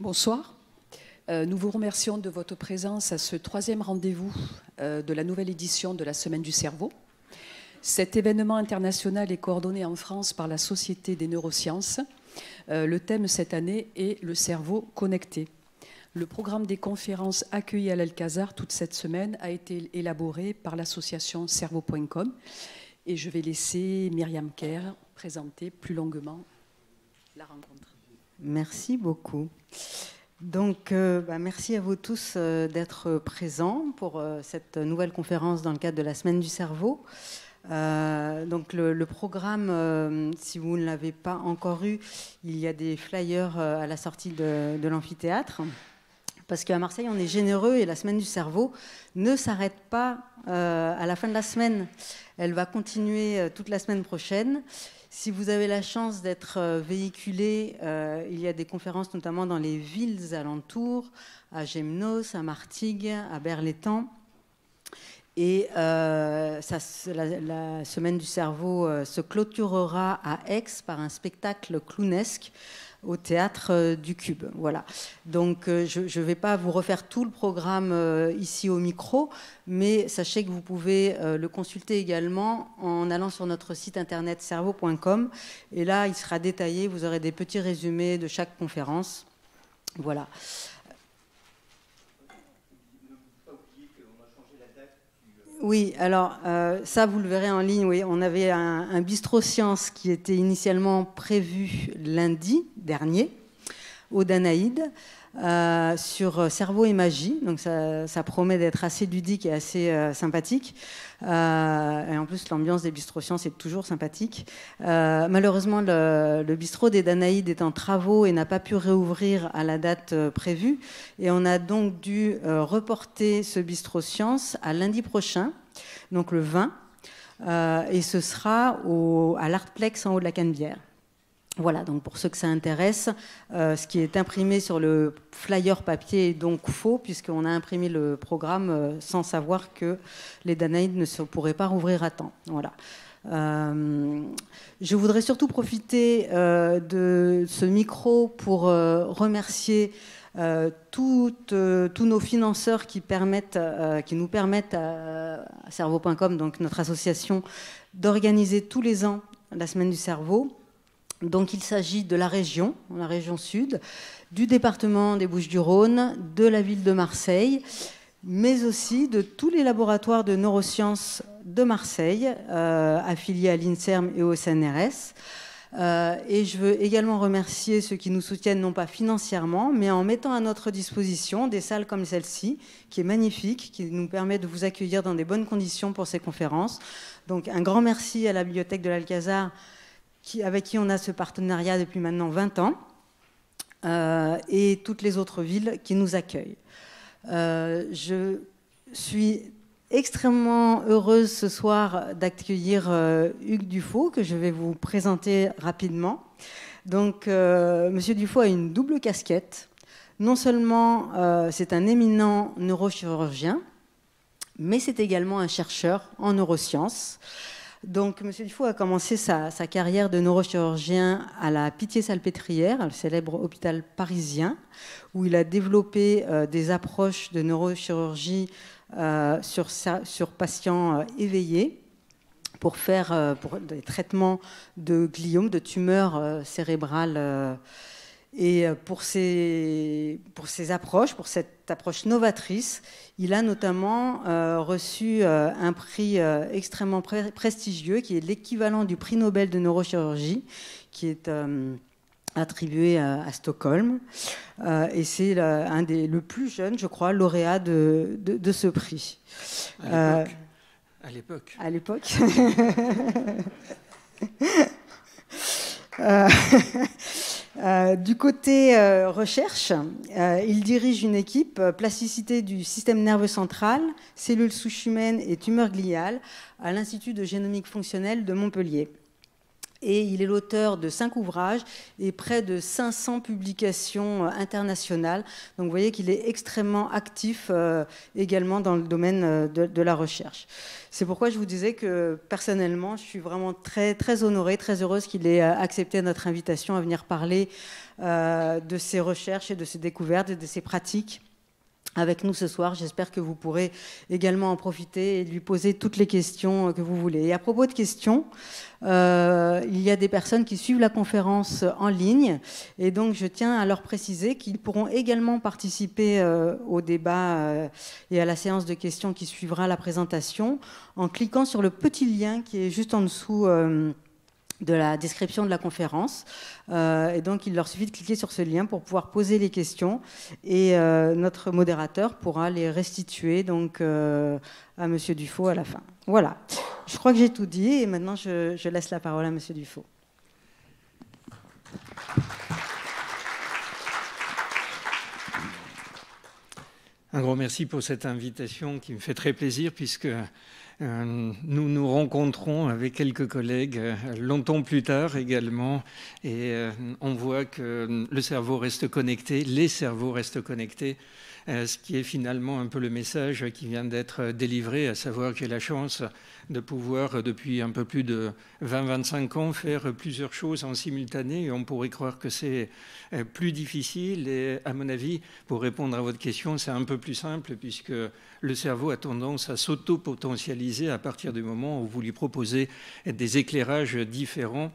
Bonsoir. Euh, nous vous remercions de votre présence à ce troisième rendez-vous euh, de la nouvelle édition de la Semaine du cerveau. Cet événement international est coordonné en France par la Société des neurosciences. Euh, le thème cette année est le cerveau connecté. Le programme des conférences accueillies à l'Alcazar toute cette semaine a été élaboré par l'association cerveau.com et je vais laisser Myriam Kerr présenter plus longuement la rencontre. Merci beaucoup. Donc, euh, bah, merci à vous tous euh, d'être présents pour euh, cette nouvelle conférence dans le cadre de la Semaine du cerveau. donc, le, programme, si vous ne l'avez pas encore eu, il y a des flyers à la sortie de, de l'amphithéâtre. Parce qu'à Marseille, on est généreux et la semaine du cerveau ne s'arrête pas à la fin de la semaine. Elle va continuer toute la semaine prochaine. Si vous avez la chance d'être euh, véhiculé, euh, il y a des conférences notamment dans les villes alentours, à Gemnos, à Martigues, à Berlétan. Et euh, la, semaine du cerveau se clôturera à Aix par un spectacle clownesque au théâtre euh, du Cube. Voilà. Donc euh, je ne vais pas vous refaire tout le programme euh, ici au micro, mais sachez que vous pouvez le consulter également en allant sur notre site internet cerveau.com. Et là, il sera détaillé, vous aurez des petits résumés de chaque conférence. Voilà. Oui, alors euh, ça, vous le verrez en ligne. Oui, on avait un, bistrot science qui était initialement prévu lundi dernier au Danaïde euh, sur euh, cerveau et magie. Donc ça, promet d'être assez ludique et assez sympathique. Euh, et en plus, l'ambiance des Bistrosciences sciences est toujours sympathique. Euh, malheureusement, le, bistrot des Danaïdes est en travaux et n'a pas pu réouvrir à la date euh, prévue. Et on a donc dû reporter ce bistrot sciences à lundi prochain, donc le 20. et ce sera au, à l'Artplex en haut de la Canebière. Voilà, donc pour ceux que ça intéresse, euh, ce qui est imprimé sur le flyer papier est donc faux, puisqu'on a imprimé le programme euh, sans savoir que les Danaïdes ne se pourraient pas rouvrir à temps. Voilà. Euh, je voudrais surtout profiter de ce micro pour remercier tous nos financeurs qui, qui nous permettent à, à cerveau.com, donc notre association, d'organiser tous les ans la semaine du cerveau. Donc il s'agit de la région, la région sud, du département des Bouches-du-Rhône, de la ville de Marseille, mais aussi de tous les laboratoires de neurosciences de Marseille, euh, affiliés à l'INSERM et au CNRS. Euh, et je veux également remercier ceux qui nous soutiennent, non pas financièrement, mais en mettant à notre disposition des salles comme celle-ci, qui est magnifique, qui nous permet de vous accueillir dans des bonnes conditions pour ces conférences. Donc un grand merci à la Bibliothèque de l'Alcazar qui, avec qui on a ce partenariat depuis maintenant 20 ans, euh, et toutes les autres villes qui nous accueillent. Euh, je suis extrêmement heureuse ce soir d'accueillir euh, Hugues Dufault, que je vais vous présenter rapidement. Donc, Monsieur Dufault a une double casquette. Non seulement c'est un éminent neurochirurgien, mais c'est également un chercheur en neurosciences. Donc, M. Dufour a commencé sa, carrière de neurochirurgien à la Pitié-Salpêtrière, le célèbre hôpital parisien, où il a développé euh, des approches de neurochirurgie euh, sur, patients euh, éveillés pour faire des traitements de gliomes, de tumeurs cérébrales et euh, pour ces, pour ses approches, pour cette approche novatrice, il a notamment euh, reçu euh, un prix extrêmement prestigieux qui est l'équivalent du prix Nobel de neurochirurgie, qui est attribué à, Stockholm. et c'est un des le plus jeune, je crois, lauréat de, de, de ce prix. À l'époque. à l'époque. Euh, du côté euh, recherche, euh, il dirige une équipe plasticité du système nerveux central, cellules souches humaines et tumeurs gliales à l'Institut de génomique fonctionnelle de Montpellier. Et il est l'auteur de cinq ouvrages et près de 500 publications euh, internationales. Donc vous voyez qu'il est extrêmement actif euh, également dans le domaine euh, de, la recherche. C'est pourquoi je vous disais que personnellement, je suis vraiment très, très honorée, très heureuse qu'il ait accepté notre invitation à venir parler de ses recherches et de ses découvertes et de ses pratiques avec nous ce soir. J'espère que vous pourrez également en profiter et lui poser toutes les questions euh, que vous voulez. Et à propos de questions, euh, il y a des personnes qui suivent la conférence en ligne et donc je tiens à leur préciser qu'ils pourront également participer euh, au débat et à la séance de questions qui suivra la présentation en cliquant sur le petit lien qui est juste en dessous de la description de la conférence. Euh, et donc, il leur suffit de cliquer sur ce lien pour pouvoir poser les questions et euh, notre modérateur pourra les restituer donc, euh, à Monsieur Dufaux à la fin. Voilà, je crois que j'ai tout dit et maintenant je, laisse la parole à Monsieur Dufaux. Un grand merci pour cette invitation qui me fait très plaisir puisque euh, nous nous rencontrons avec quelques collègues euh, longtemps plus tard également, et euh, on voit que le cerveau reste connecté, les cerveaux restent connectés euh, ce qui est finalement un peu le message qui vient d'être euh, délivré, à savoir que j'ai la chance de pouvoir, euh, depuis un peu plus de 20-25 ans, faire plusieurs choses en simultané. Et on pourrait croire que c'est plus difficile. Et à mon avis, pour répondre à votre question, c'est un peu plus simple, puisque le cerveau a tendance à s'auto-potentialiser à partir du moment où vous lui proposez des éclairages différents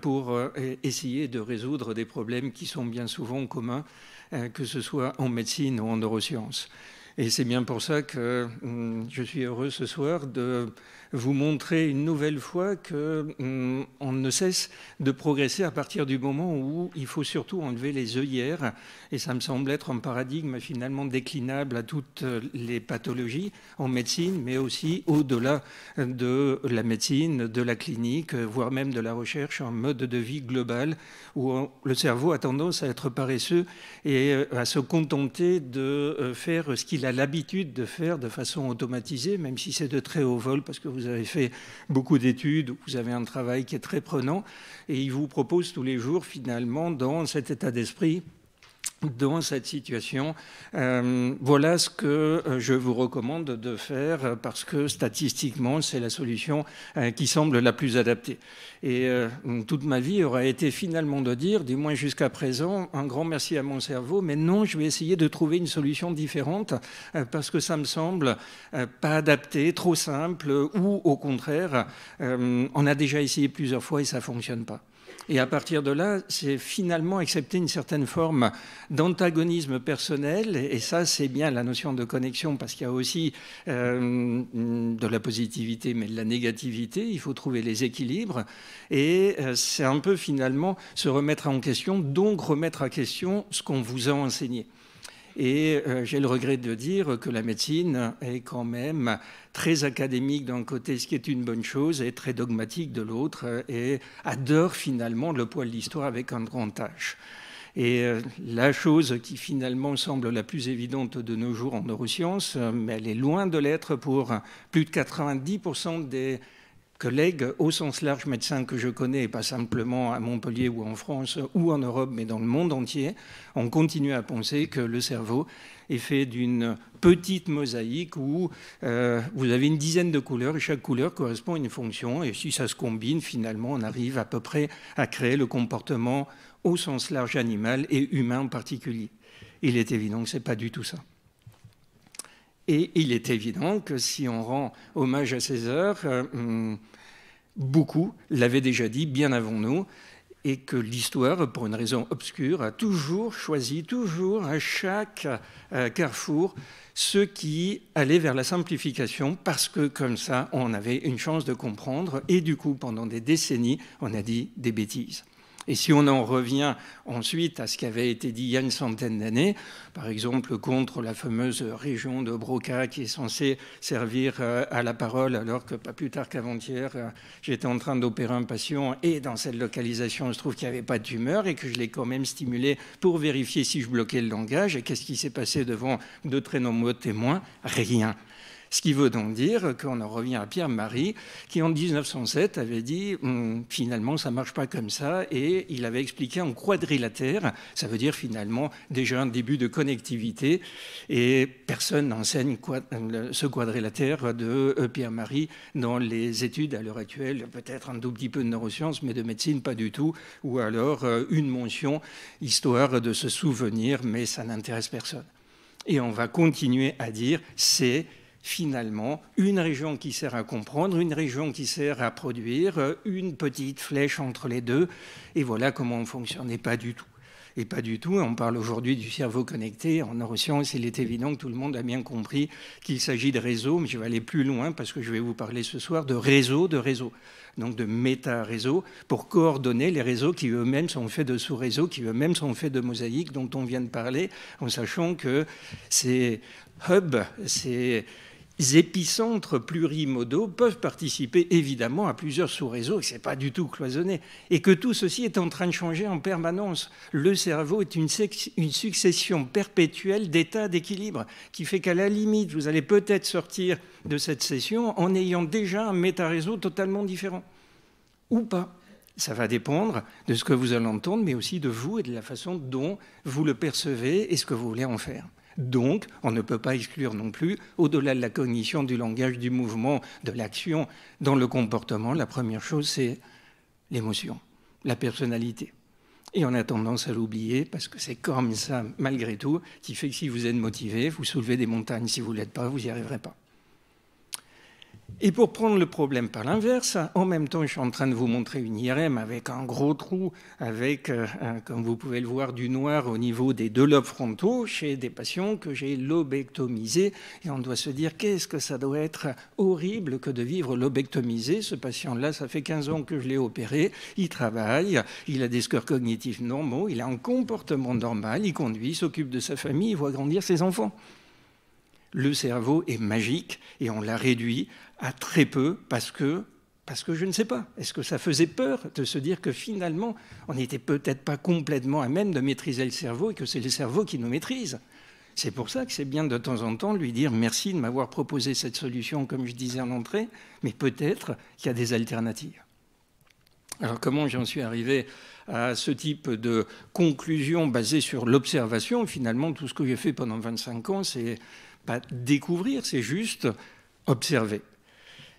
pour essayer de résoudre des problèmes qui sont bien souvent communs euh, que ce soit en médecine ou en neurosciences. Et c'est bien pour ça que hum, je suis heureux ce soir de vous montrer une nouvelle fois qu'on hum, on ne cesse de progresser à partir du moment où il faut surtout enlever les œillères, et ça me semble être un paradigme finalement déclinable à toutes euh, les pathologies en médecine, mais aussi au-delà euh, de la médecine, de la clinique, euh, voire même de la recherche, en mode de vie global où le cerveau a tendance à être paresseux et à se contenter de faire ce qu'il a l'habitude de faire de façon automatisée, même si c'est de très haut vol, parce que vous avez fait beaucoup d'études, vous avez un travail qui est très prenant, et il vous propose tous les jours, finalement, dans cet état d'esprit dans cette situation. Euh, voilà ce que euh, je vous recommande de faire euh, parce que statistiquement, c'est la solution qui semble la plus adaptée. Et toute ma vie aura été finalement de dire, du moins jusqu'à présent, un grand merci à mon cerveau, mais non, je vais essayer de trouver une solution différente parce que ça me semble pas adapté, trop simple, ou au contraire, on a déjà essayé plusieurs fois et ça ne fonctionne pas. Et à partir de là, c'est finalement accepter une certaine forme d'antagonisme personnel. Et ça, c'est bien la notion de connexion, parce qu'il y a aussi euh, de la positivité, mais de la négativité. Il faut trouver les équilibres. Et euh, c'est un peu finalement se remettre en question, donc remettre à question ce qu'on vous a enseigné. Et euh, j'ai le regret de dire que la médecine est quand même très académique d'un côté, ce qui est une bonne chose, et très dogmatique de l'autre, et adore finalement le poids de l'histoire avec un grand H. Et euh, la chose qui finalement semble la plus évidente de nos jours en neurosciences, mais elle est loin de l'être pour plus de 90% des collègues, au sens large, médecins que je connais, et pas simplement à Montpellier ou en France ou en Europe, mais dans le monde entier, ont continué à penser que le cerveau est fait d'une petite mosaïque où euh, vous avez une dizaine de couleurs et chaque couleur correspond à une fonction. Et si ça se combine, finalement, on arrive à peu près à créer le comportement au sens large animal et humain en particulier. Il est évident que ce n'est pas du tout ça. Et il est évident que si on rend hommage à César, euh, heures, hmm, beaucoup l'avaient déjà dit bien avant nous, et que l'histoire, pour une raison obscure, a toujours choisi, toujours à chaque euh, carrefour, ceux qui allaient vers la simplification, parce que comme ça, on avait une chance de comprendre, et du coup, pendant des décennies, on a dit des bêtises. Et si on en revient ensuite à ce qui avait été dit il y a une centaine d'années, par exemple contre la fameuse région de Broca qui est censée servir euh, à la parole, alors que pas plus tard qu'avant-hier, euh, j'étais en train d'opérer un patient et dans cette localisation, il se trouve qu'il n'y avait pas de tumeur et que je l'ai quand même stimulé pour vérifier si je bloquais le langage. Et qu'est-ce qui s'est passé devant de très nombreux témoins Rien. Ce qui veut donc dire qu'on en revient à Pierre Marie, qui en 1907 avait dit hum, finalement ça marche pas comme ça, et il avait expliqué en quadrilatère, ça veut dire finalement déjà un début de connectivité, et personne n'enseigne ce quadrilatère de euh, Pierre Marie dans les études à l'heure actuelle, peut-être un tout petit peu de neurosciences, mais de médecine pas du tout, ou alors euh, une mention histoire de se souvenir, mais ça n'intéresse personne. Et on va continuer à dire c'est finalement une région qui sert à comprendre, une région qui sert à produire, euh, une petite flèche entre les deux, et voilà comment on fonctionnait pas du tout. Et pas du tout, on parle aujourd'hui du cerveau connecté. En neurosciences, il est évident que tout le monde a bien compris qu'il s'agit de réseaux, mais je vais aller plus loin parce que je vais vous parler ce soir de réseaux de réseaux, donc de méta-réseaux, pour coordonner les réseaux qui eux-mêmes sont faits de sous-réseaux, qui eux-mêmes sont faits de mosaïques dont on vient de parler, en sachant que ces hubs, ces épicentres plurimodaux peuvent participer évidemment à plusieurs sous-réseaux, et ce n'est pas du tout cloisonné, et que tout ceci est en train de changer en permanence. Le cerveau est une, une succession perpétuelle d'états d'équilibre, qui fait qu'à la limite, vous allez peut-être sortir de cette session en ayant déjà un méta-réseau totalement différent, ou pas. Ça va dépendre de ce que vous allez entendre, mais aussi de vous et de la façon dont vous le percevez et ce que vous voulez en faire. Donc, on ne peut pas exclure non plus, au-delà de la cognition, du langage, du mouvement, de l'action, dans le comportement, la première chose, c'est l'émotion, la personnalité. Et on a tendance à l'oublier parce que c'est comme ça, malgré tout, qui fait que si vous êtes motivé, vous soulevez des montagnes. Si vous ne l'êtes pas, vous n'y arriverez pas. Et pour prendre le problème par l'inverse, en même temps, je suis en train de vous montrer une IRM avec un gros trou, avec, euh, comme vous pouvez le voir, du noir au niveau des deux lobes frontaux chez des patients que j'ai lobectomisés. Et on doit se dire qu'est-ce que ça doit être horrible que de vivre lobectomisé. Ce patient-là, ça fait 15 ans que je l'ai opéré. Il travaille, il a des scores cognitifs normaux, il a un comportement normal, il conduit, s'occupe de sa famille, il voit grandir ses enfants le cerveau est magique et on l'a réduit à très peu parce que, parce que je ne sais pas. Est-ce que ça faisait peur de se dire que finalement, on n'était peut-être pas complètement à même de maîtriser le cerveau et que c'est le cerveau qui nous maîtrise C'est pour ça que c'est bien de temps en temps lui dire merci de m'avoir proposé cette solution, comme je disais en entrée, mais peut-être qu'il y a des alternatives. Alors comment j'en suis arrivé à ce type de conclusion basée sur l'observation Finalement, tout ce que j'ai fait pendant 25 ans, c'est pas découvrir, c'est juste observer.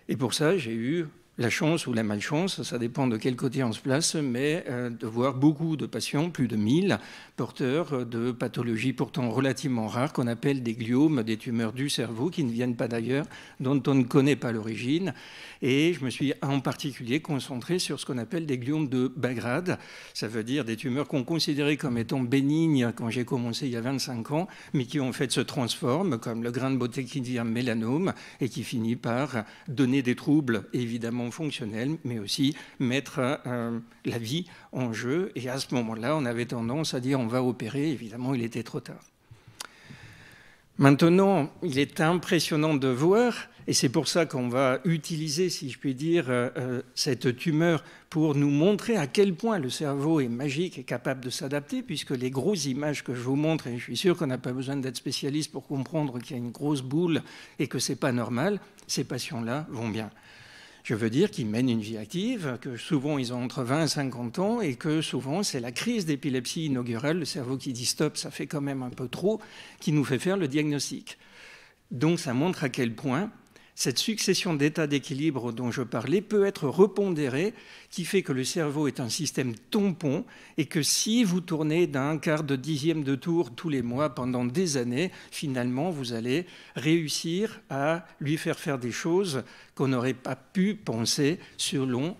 Et pour ça, j'ai eu la chance ou la malchance, ça dépend de quel côté on se place, mais euh, de voir beaucoup de patients, plus de 1000, porteurs de pathologies pourtant relativement rares qu'on appelle des gliomes, des tumeurs du cerveau qui ne viennent pas d'ailleurs, dont on ne connaît pas l'origine. Et je me suis en particulier concentré sur ce qu'on appelle des gliomes de bas grade, ça veut dire des tumeurs qu'on considérait comme étant bénignes quand j'ai commencé il y a 25 ans, mais qui en fait se transforment, comme le grain de beauté qui devient mélanome, et qui finit par donner des troubles évidemment fonctionnelle mais aussi mettre euh, euh, la vie en jeu. Et à ce moment-là, on avait tendance à dire on va opérer. Évidemment, il était trop tard. Maintenant, il est impressionnant de voir, et c'est pour ça qu'on va utiliser, si je puis dire, euh, cette tumeur pour nous montrer à quel point le cerveau est magique et capable de s'adapter, puisque les grosses images que je vous montre, et je suis sûr qu'on n'a pas besoin d'être spécialiste pour comprendre qu'il y a une grosse boule et que n'est pas normal, ces patients-là vont bien. Je veux dire qu'ils mènent une vie active, que souvent ils ont entre 20 et 50 ans et que souvent c'est la crise d'épilepsie inaugurale, le cerveau qui dit stop, ça fait quand même un peu trop, qui nous fait faire le diagnostic. Donc ça montre à quel point cette succession d'états d'équilibre dont je parlais peut être repondérée, qui fait que le cerveau est un système tampon et que si vous tournez d'un quart de dixième de tour tous les mois pendant des années, finalement, vous allez réussir à lui faire faire des choses qu'on n'aurait pas pu penser selon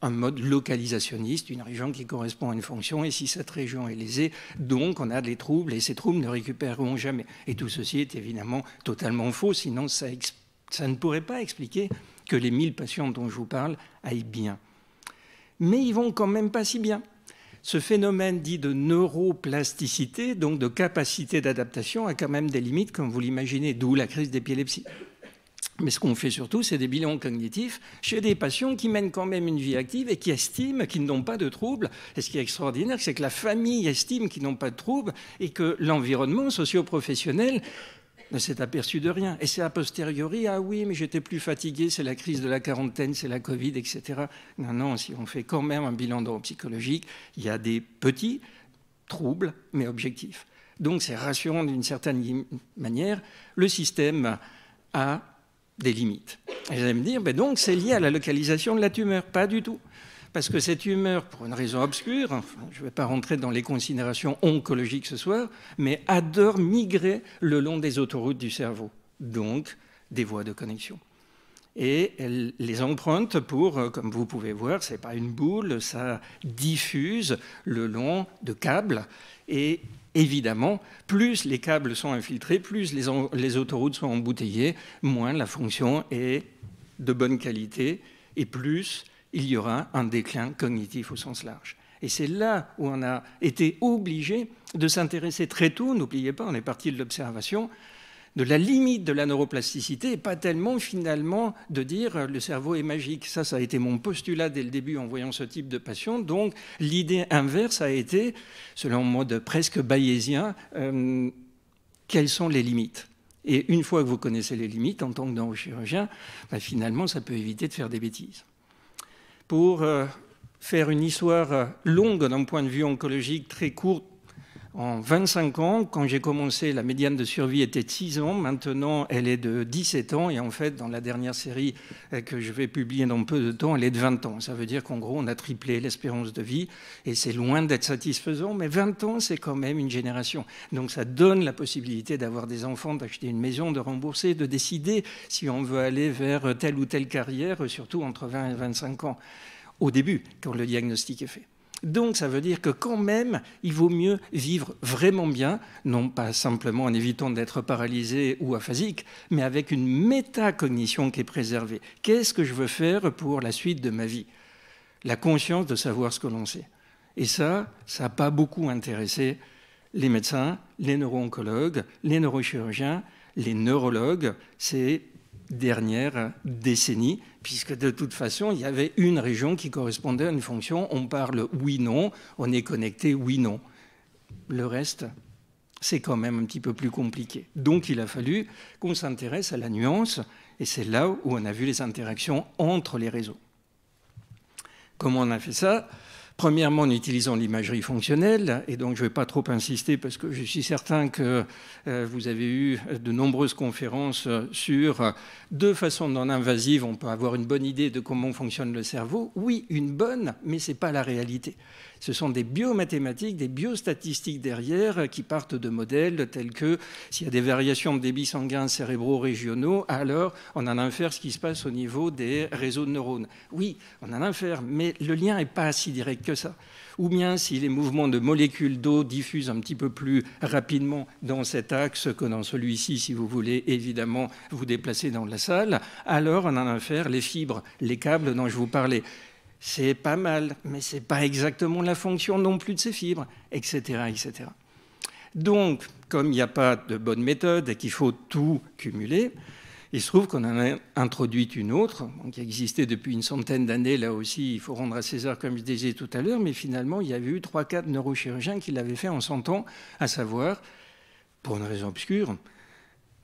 un mode localisationniste, une région qui correspond à une fonction, et si cette région est lésée, donc on a des troubles, et ces troubles ne récupéreront jamais. Et tout ceci est évidemment totalement faux, sinon ça explique ça ne pourrait pas expliquer que les 1000 patients dont je vous parle aillent bien. Mais ils vont quand même pas si bien. Ce phénomène dit de neuroplasticité, donc de capacité d'adaptation, a quand même des limites, comme vous l'imaginez, d'où la crise d'épilepsie. Mais ce qu'on fait surtout, c'est des bilans cognitifs chez des patients qui mènent quand même une vie active et qui estiment qu'ils n'ont pas de troubles. Et ce qui est extraordinaire, c'est que la famille estime qu'ils n'ont pas de troubles et que l'environnement socio-professionnel ne s'est aperçu de rien. Et c'est a posteriori, ah oui, mais j'étais plus fatigué, c'est la crise de la quarantaine, c'est la Covid, etc. Non, non, si on fait quand même un bilan psychologique il y a des petits troubles, mais objectifs. Donc c'est rassurant d'une certaine manière, le système a des limites. Et vous allez me dire, ben donc c'est lié à la localisation de la tumeur. Pas du tout parce que cette humeur, pour une raison obscure, je ne vais pas rentrer dans les considérations oncologiques ce soir, mais adore migrer le long des autoroutes du cerveau, donc des voies de connexion. Et elle les emprunte pour, euh, comme vous pouvez voir, ce n'est pas une boule, ça diffuse le long de câbles. Et évidemment, plus les câbles sont infiltrés, plus les, les autoroutes sont embouteillées, moins la fonction est de bonne qualité et plus il y aura un déclin cognitif au sens large. Et c'est là où on a été obligé de s'intéresser très tôt, n'oubliez pas, on est parti de l'observation, de la limite de la neuroplasticité et pas tellement finalement de dire euh, le cerveau est magique. Ça, ça a été mon postulat dès le début en voyant ce type de patient. Donc l'idée inverse a été, selon moi, de presque bayésien, euh, quelles sont les limites Et une fois que vous connaissez les limites en tant que neurochirurgien, bah, finalement, ça peut éviter de faire des bêtises pour euh, faire une histoire euh, longue d'un point de vue oncologique, très courte en 25 ans, quand j'ai commencé, la médiane de survie était de 6 ans, maintenant elle est de 17 ans, et en fait, dans la dernière série euh, que je vais publier dans peu de temps, elle est de 20 ans. Ça veut dire qu'en gros, on a triplé l'espérance de vie, et c'est loin d'être satisfaisant, mais 20 ans, c'est quand même une génération. Donc ça donne la possibilité d'avoir des enfants, d'acheter une maison, de rembourser, de décider si on veut aller vers telle ou telle carrière, surtout entre 20 et 25 ans, au début, quand le diagnostic est fait. Donc ça veut dire que quand même, il vaut mieux vivre vraiment bien, non pas simplement en évitant d'être paralysé ou aphasique, mais avec une métacognition qui est préservée. Qu'est-ce que je veux faire pour la suite de ma vie La conscience de savoir ce que l'on sait. Et ça, ça n'a pas beaucoup intéressé les médecins, les neuro-oncologues, les neurochirurgiens, les neurologues. C'est Dernière décennie, puisque de toute façon, il y avait une région qui correspondait à une fonction. On parle oui, non, on est connecté oui, non. Le reste, c'est quand même un petit peu plus compliqué. Donc il a fallu qu'on s'intéresse à la nuance, et c'est là où on a vu les interactions entre les réseaux. Comment on a fait ça Premièrement, en utilisant l'imagerie fonctionnelle, et donc je ne vais pas trop insister parce que je suis certain que euh, vous avez eu de nombreuses conférences euh, sur euh, deux façons non invasives. On peut avoir une bonne idée de comment fonctionne le cerveau. Oui, une bonne, mais ce n'est pas la réalité. Ce sont des biomathématiques, des biostatistiques derrière euh, qui partent de modèles tels que s'il y a des variations de débit sanguin cérébraux régionaux, alors on en infère ce qui se passe au niveau des réseaux de neurones. Oui, on en infère, mais le lien n'est pas si direct que ça. Ou bien si les mouvements de molécules d'eau diffusent un petit peu plus rapidement dans cet axe que dans celui-ci, si vous voulez évidemment vous déplacer dans la salle, alors on en infère les fibres, les câbles dont je vous parlais c'est pas mal, mais c'est pas exactement la fonction non plus de ces fibres, etc. etc. Donc, comme il n'y a pas de bonne méthode et qu'il faut tout cumuler, il se trouve qu'on en a introduit une autre, qui existait depuis une centaine d'années, là aussi, il faut rendre à César, comme je disais tout à l'heure, mais finalement, il y avait eu trois, quatre neurochirurgiens qui l'avaient fait en 100 ans, à savoir, pour une raison obscure,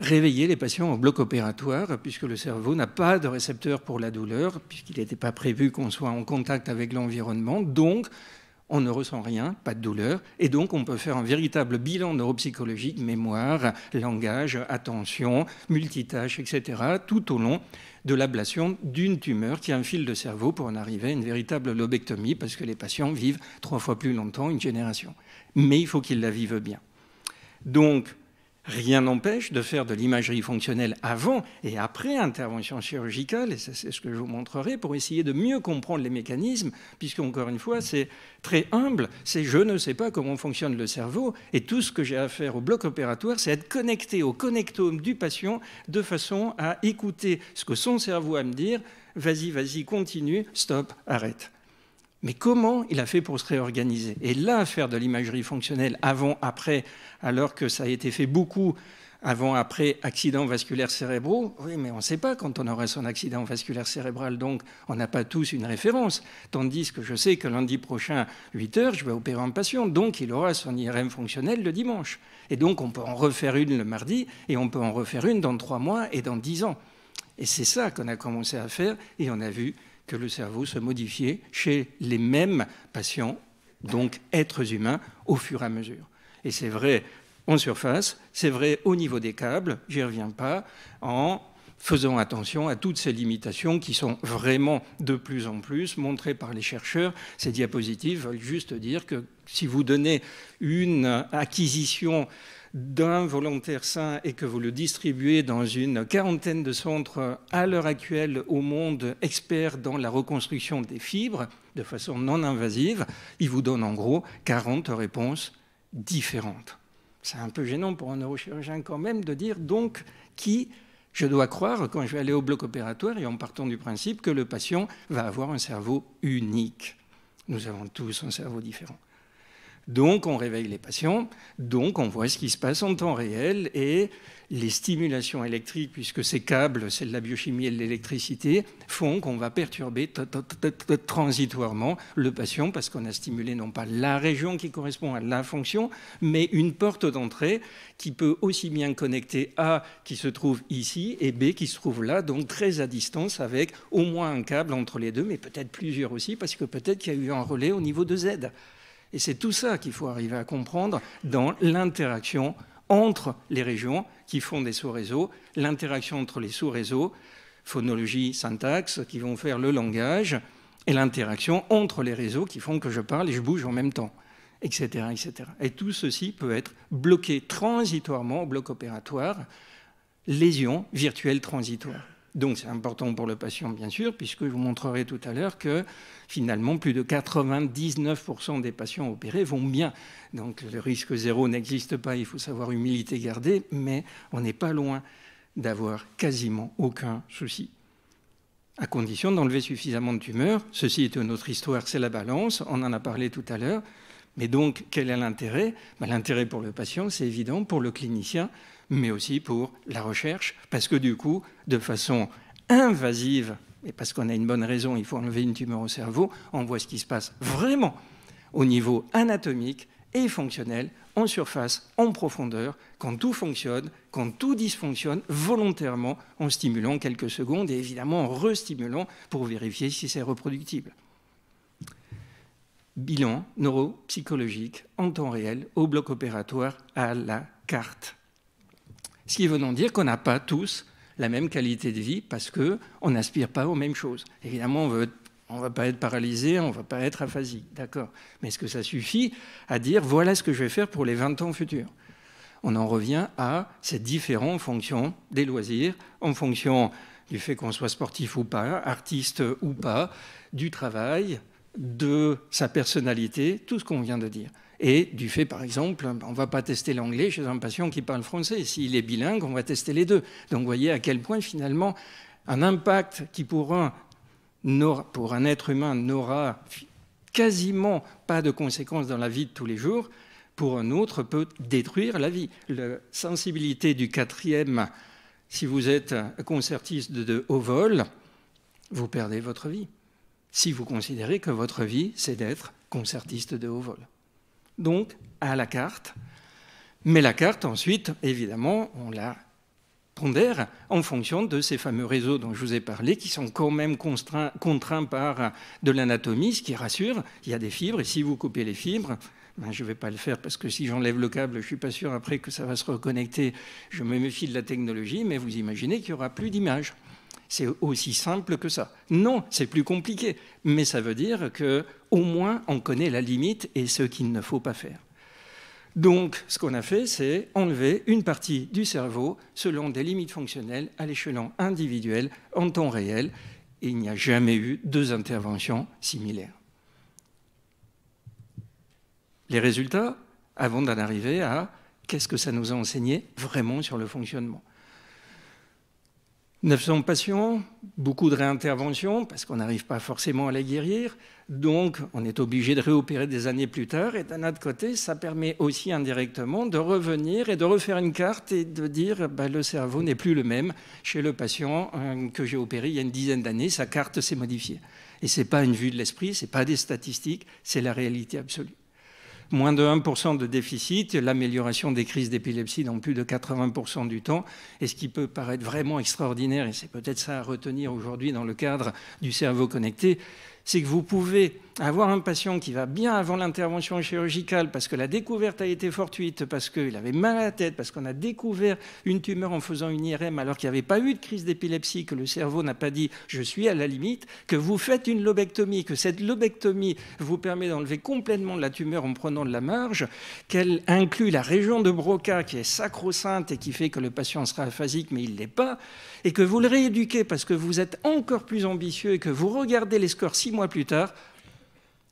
réveiller les patients au bloc opératoire, puisque le cerveau n'a pas de récepteur pour la douleur, puisqu'il n'était pas prévu qu'on soit en contact avec l'environnement. Donc, on ne ressent rien, pas de douleur, et donc on peut faire un véritable bilan neuropsychologique, mémoire, langage, attention, multitâche, etc., tout au long de l'ablation d'une tumeur qui a un fil de cerveau pour en arriver à une véritable lobectomie, parce que les patients vivent trois fois plus longtemps, une génération. Mais il faut qu'ils la vivent bien. Donc, Rien n'empêche de faire de l'imagerie fonctionnelle avant et après intervention chirurgicale, et c'est ce que je vous montrerai, pour essayer de mieux comprendre les mécanismes, puisque encore une fois, c'est très humble, c'est je ne sais pas comment fonctionne le cerveau, et tout ce que j'ai à faire au bloc opératoire, c'est être connecté au connectome du patient de façon à écouter ce que son cerveau a à me dire, vas-y, vas-y, continue, stop, arrête. Mais comment il a fait pour se réorganiser Et là, faire de l'imagerie fonctionnelle avant-après, alors que ça a été fait beaucoup avant-après accident vasculaire cérébraux, oui, mais on ne sait pas quand on aura son accident vasculaire cérébral, donc on n'a pas tous une référence. Tandis que je sais que lundi prochain, 8 h je vais opérer un patient, donc il aura son IRM fonctionnel le dimanche. Et donc on peut en refaire une le mardi, et on peut en refaire une dans 3 mois et dans 10 ans. Et c'est ça qu'on a commencé à faire, et on a vu que le cerveau se modifiait chez les mêmes patients, donc êtres humains, au fur et à mesure. Et c'est vrai en surface, c'est vrai au niveau des câbles, j'y reviens pas, en faisant attention à toutes ces limitations qui sont vraiment de plus en plus montrées par les chercheurs. Ces diapositives veulent juste dire que si vous donnez une acquisition d'un volontaire sain et que vous le distribuez dans une quarantaine de centres à l'heure actuelle au monde experts dans la reconstruction des fibres de façon non invasive, il vous donne en gros 40 réponses différentes. C'est un peu gênant pour un neurochirurgien quand même de dire donc qui je dois croire quand je vais aller au bloc opératoire et en partant du principe que le patient va avoir un cerveau unique. Nous avons tous un cerveau différent. Donc on réveille les patients, donc on voit ce qui se passe en temps réel et les stimulations électriques, puisque ces câbles, c'est de la biochimie et de l'électricité, font qu'on va perturber transitoirement le patient parce qu'on a stimulé non pas la région qui correspond à la fonction, mais une porte d'entrée qui peut aussi bien connecter A qui se trouve ici et B qui se trouve là, donc très à distance avec au moins un câble entre les deux, mais peut-être plusieurs aussi, parce que peut-être qu'il y a eu un relais au niveau de Z. Et c'est tout ça qu'il faut arriver à comprendre dans l'interaction entre les régions qui font des sous-réseaux, l'interaction entre les sous-réseaux, phonologie, syntaxe, qui vont faire le langage, et l'interaction entre les réseaux qui font que je parle et je bouge en même temps, etc. etc. Et tout ceci peut être bloqué transitoirement au bloc opératoire, lésion virtuelle transitoire. Donc c'est important pour le patient, bien sûr, puisque vous montrerez tout à l'heure que finalement, plus de 99% des patients opérés vont bien. Donc le risque zéro n'existe pas, il faut savoir humilité garder, mais on n'est pas loin d'avoir quasiment aucun souci à condition d'enlever suffisamment de tumeurs. Ceci est une autre histoire, c'est la balance, on en a parlé tout à l'heure. Mais donc, quel est l'intérêt ben, L'intérêt pour le patient, c'est évident, pour le clinicien, mais aussi pour la recherche, parce que du coup, de façon invasive, et parce qu'on a une bonne raison, il faut enlever une tumeur au cerveau, on voit ce qui se passe vraiment au niveau anatomique et fonctionnel, en surface, en profondeur, quand tout fonctionne, quand tout dysfonctionne volontairement en stimulant quelques secondes et évidemment en restimulant pour vérifier si c'est reproductible. Bilan neuropsychologique en temps réel au bloc opératoire à la carte. Ce qui veut donc dire qu'on n'a pas tous la même qualité de vie parce qu'on n'aspire pas aux mêmes choses. Évidemment, on ne va pas être paralysé, on ne va pas être aphasique, d'accord. Mais est-ce que ça suffit à dire voilà ce que je vais faire pour les 20 ans futurs On en revient à ces différents fonctions des loisirs, en fonction du fait qu'on soit sportif ou pas, artiste ou pas, du travail, de sa personnalité, tout ce qu'on vient de dire et du fait, par exemple, on ne va pas tester l'anglais chez un patient qui parle français. S'il est bilingue, on va tester les deux. Donc vous voyez à quel point finalement un impact qui pour un, pour un être humain n'aura quasiment pas de conséquences dans la vie de tous les jours, pour un autre peut détruire la vie. La sensibilité du quatrième, si vous êtes concertiste de haut vol, vous perdez votre vie. Si vous considérez que votre vie, c'est d'être concertiste de haut vol donc à la carte. Mais la carte, ensuite, évidemment, on la pondère en fonction de ces fameux réseaux dont je vous ai parlé, qui sont quand même contraints, par de l'anatomie, ce qui rassure, il y a des fibres, et si vous coupez les fibres, ben, je ne vais pas le faire parce que si j'enlève le câble, je ne suis pas sûr après que ça va se reconnecter. Je me méfie de la technologie, mais vous imaginez qu'il n'y aura plus d'images. C'est aussi simple que ça. Non, c'est plus compliqué. Mais ça veut dire que au moins on connaît la limite et ce qu'il ne faut pas faire. Donc, ce qu'on a fait, c'est enlever une partie du cerveau selon des limites fonctionnelles à l'échelon individuel en temps réel. Et il n'y a jamais eu deux interventions similaires. Les résultats, avant d'en arriver à qu'est-ce que ça nous a enseigné vraiment sur le fonctionnement. 900 patients, beaucoup de réinterventions, parce qu'on n'arrive pas forcément à les guérir. Donc, on est obligé de réopérer des années plus tard. Et d'un autre côté, ça permet aussi indirectement de revenir et de refaire une carte et de dire bah, le cerveau n'est plus le même chez le patient euh, que j'ai opéré il y a une dizaine d'années. Sa carte s'est modifiée. Et ce n'est pas une vue de l'esprit, ce n'est pas des statistiques, c'est la réalité absolue moins de 1% de déficit, l'amélioration des crises d'épilepsie dans plus de 80% du temps. Et ce qui peut paraître vraiment extraordinaire, et c'est peut-être ça à retenir aujourd'hui dans le cadre du cerveau connecté, c'est que vous pouvez avoir un patient qui va bien avant l'intervention chirurgicale parce que la découverte a été fortuite, parce qu'il avait mal à la tête, parce qu'on a découvert une tumeur en faisant une IRM alors qu'il n'y avait pas eu de crise d'épilepsie, que le cerveau n'a pas dit je suis à la limite, que vous faites une lobectomie, que cette lobectomie vous permet d'enlever complètement la tumeur en prenant de la marge, qu'elle inclut la région de Broca qui est sacro-sainte et qui fait que le patient sera aphasique mais il ne l'est pas, et que vous le rééduquez parce que vous êtes encore plus ambitieux et que vous regardez les scores six mois plus tard,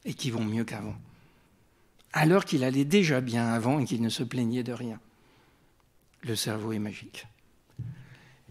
et qui vont mieux qu'avant. Alors qu'il allait déjà bien avant et qu'il ne se plaignait de rien. Le cerveau est magique.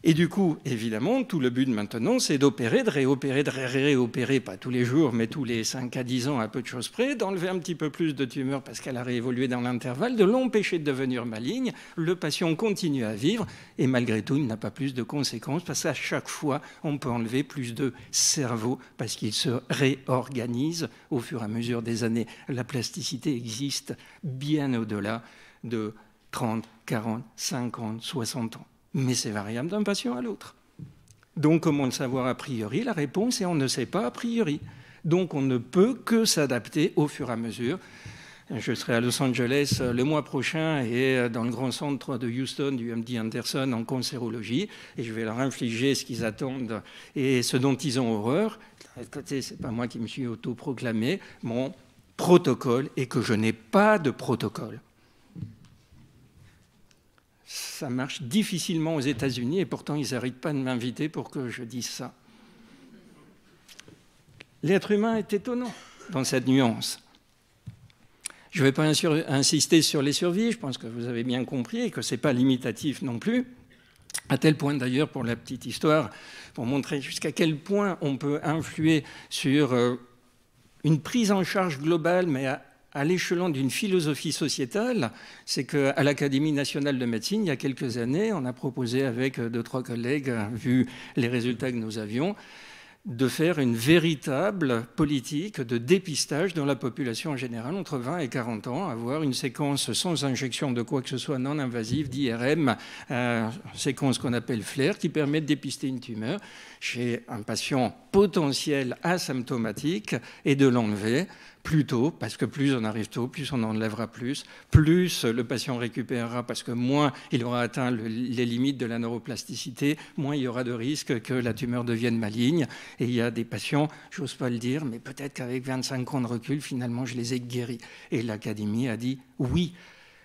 Et du coup, évidemment, tout le but maintenant, c'est d'opérer, de réopérer, de réopérer, pas tous les jours, mais tous les 5 à 10 ans, à peu de choses près, d'enlever un petit peu plus de tumeur parce qu'elle a réévolué dans l'intervalle, de l'empêcher de devenir maligne. Le patient continue à vivre et malgré tout, il n'a pas plus de conséquences parce qu'à chaque fois, on peut enlever plus de cerveau parce qu'il se réorganise au fur et à mesure des années. La plasticité existe bien au-delà de 30, 40, 50, 60 ans mais c'est variable d'un patient à l'autre. Donc comment le savoir a priori La réponse est on ne sait pas a priori. Donc on ne peut que s'adapter au fur et à mesure. Je serai à Los Angeles euh, le mois prochain et euh, dans le grand centre de Houston du MD Anderson en cancérologie. Et je vais leur infliger ce qu'ils attendent et ce dont ils ont horreur. D'un ce n'est pas moi qui me suis autoproclamé. Mon protocole et que je n'ai pas de protocole ça marche difficilement aux États-Unis et pourtant ils n'arrêtent pas de m'inviter pour que je dise ça. L'être humain est étonnant dans cette nuance. Je ne vais pas insister sur les survies, je pense que vous avez bien compris et que ce n'est pas limitatif non plus. À tel point d'ailleurs, pour la petite histoire, pour montrer jusqu'à quel point on peut influer sur euh, une prise en charge globale, mais à à l'échelon d'une philosophie sociétale, c'est qu'à l'Académie nationale de médecine, il y a quelques années, on a proposé avec deux, trois collègues, vu les résultats que nous avions, de faire une véritable politique de dépistage dans la population en général, entre 20 et 40 ans, avoir une séquence sans injection de quoi que ce soit non invasive, d'IRM, euh, séquence qu'on appelle FLAIR, e qui permet de dépister une tumeur chez un patient potentiel asymptomatique et de l'enlever plus tôt, parce que plus on arrive tôt, plus on enlèvera plus, plus le patient récupérera, parce que moins il aura atteint les limites de la neuroplasticité, moins il y aura de risque que la tumeur devienne maligne. Et il y a des patients, j'ose pas le dire, mais peut-être qu'avec 25 ans de recul, finalement, je les ai guéris. Et l'Académie a dit oui.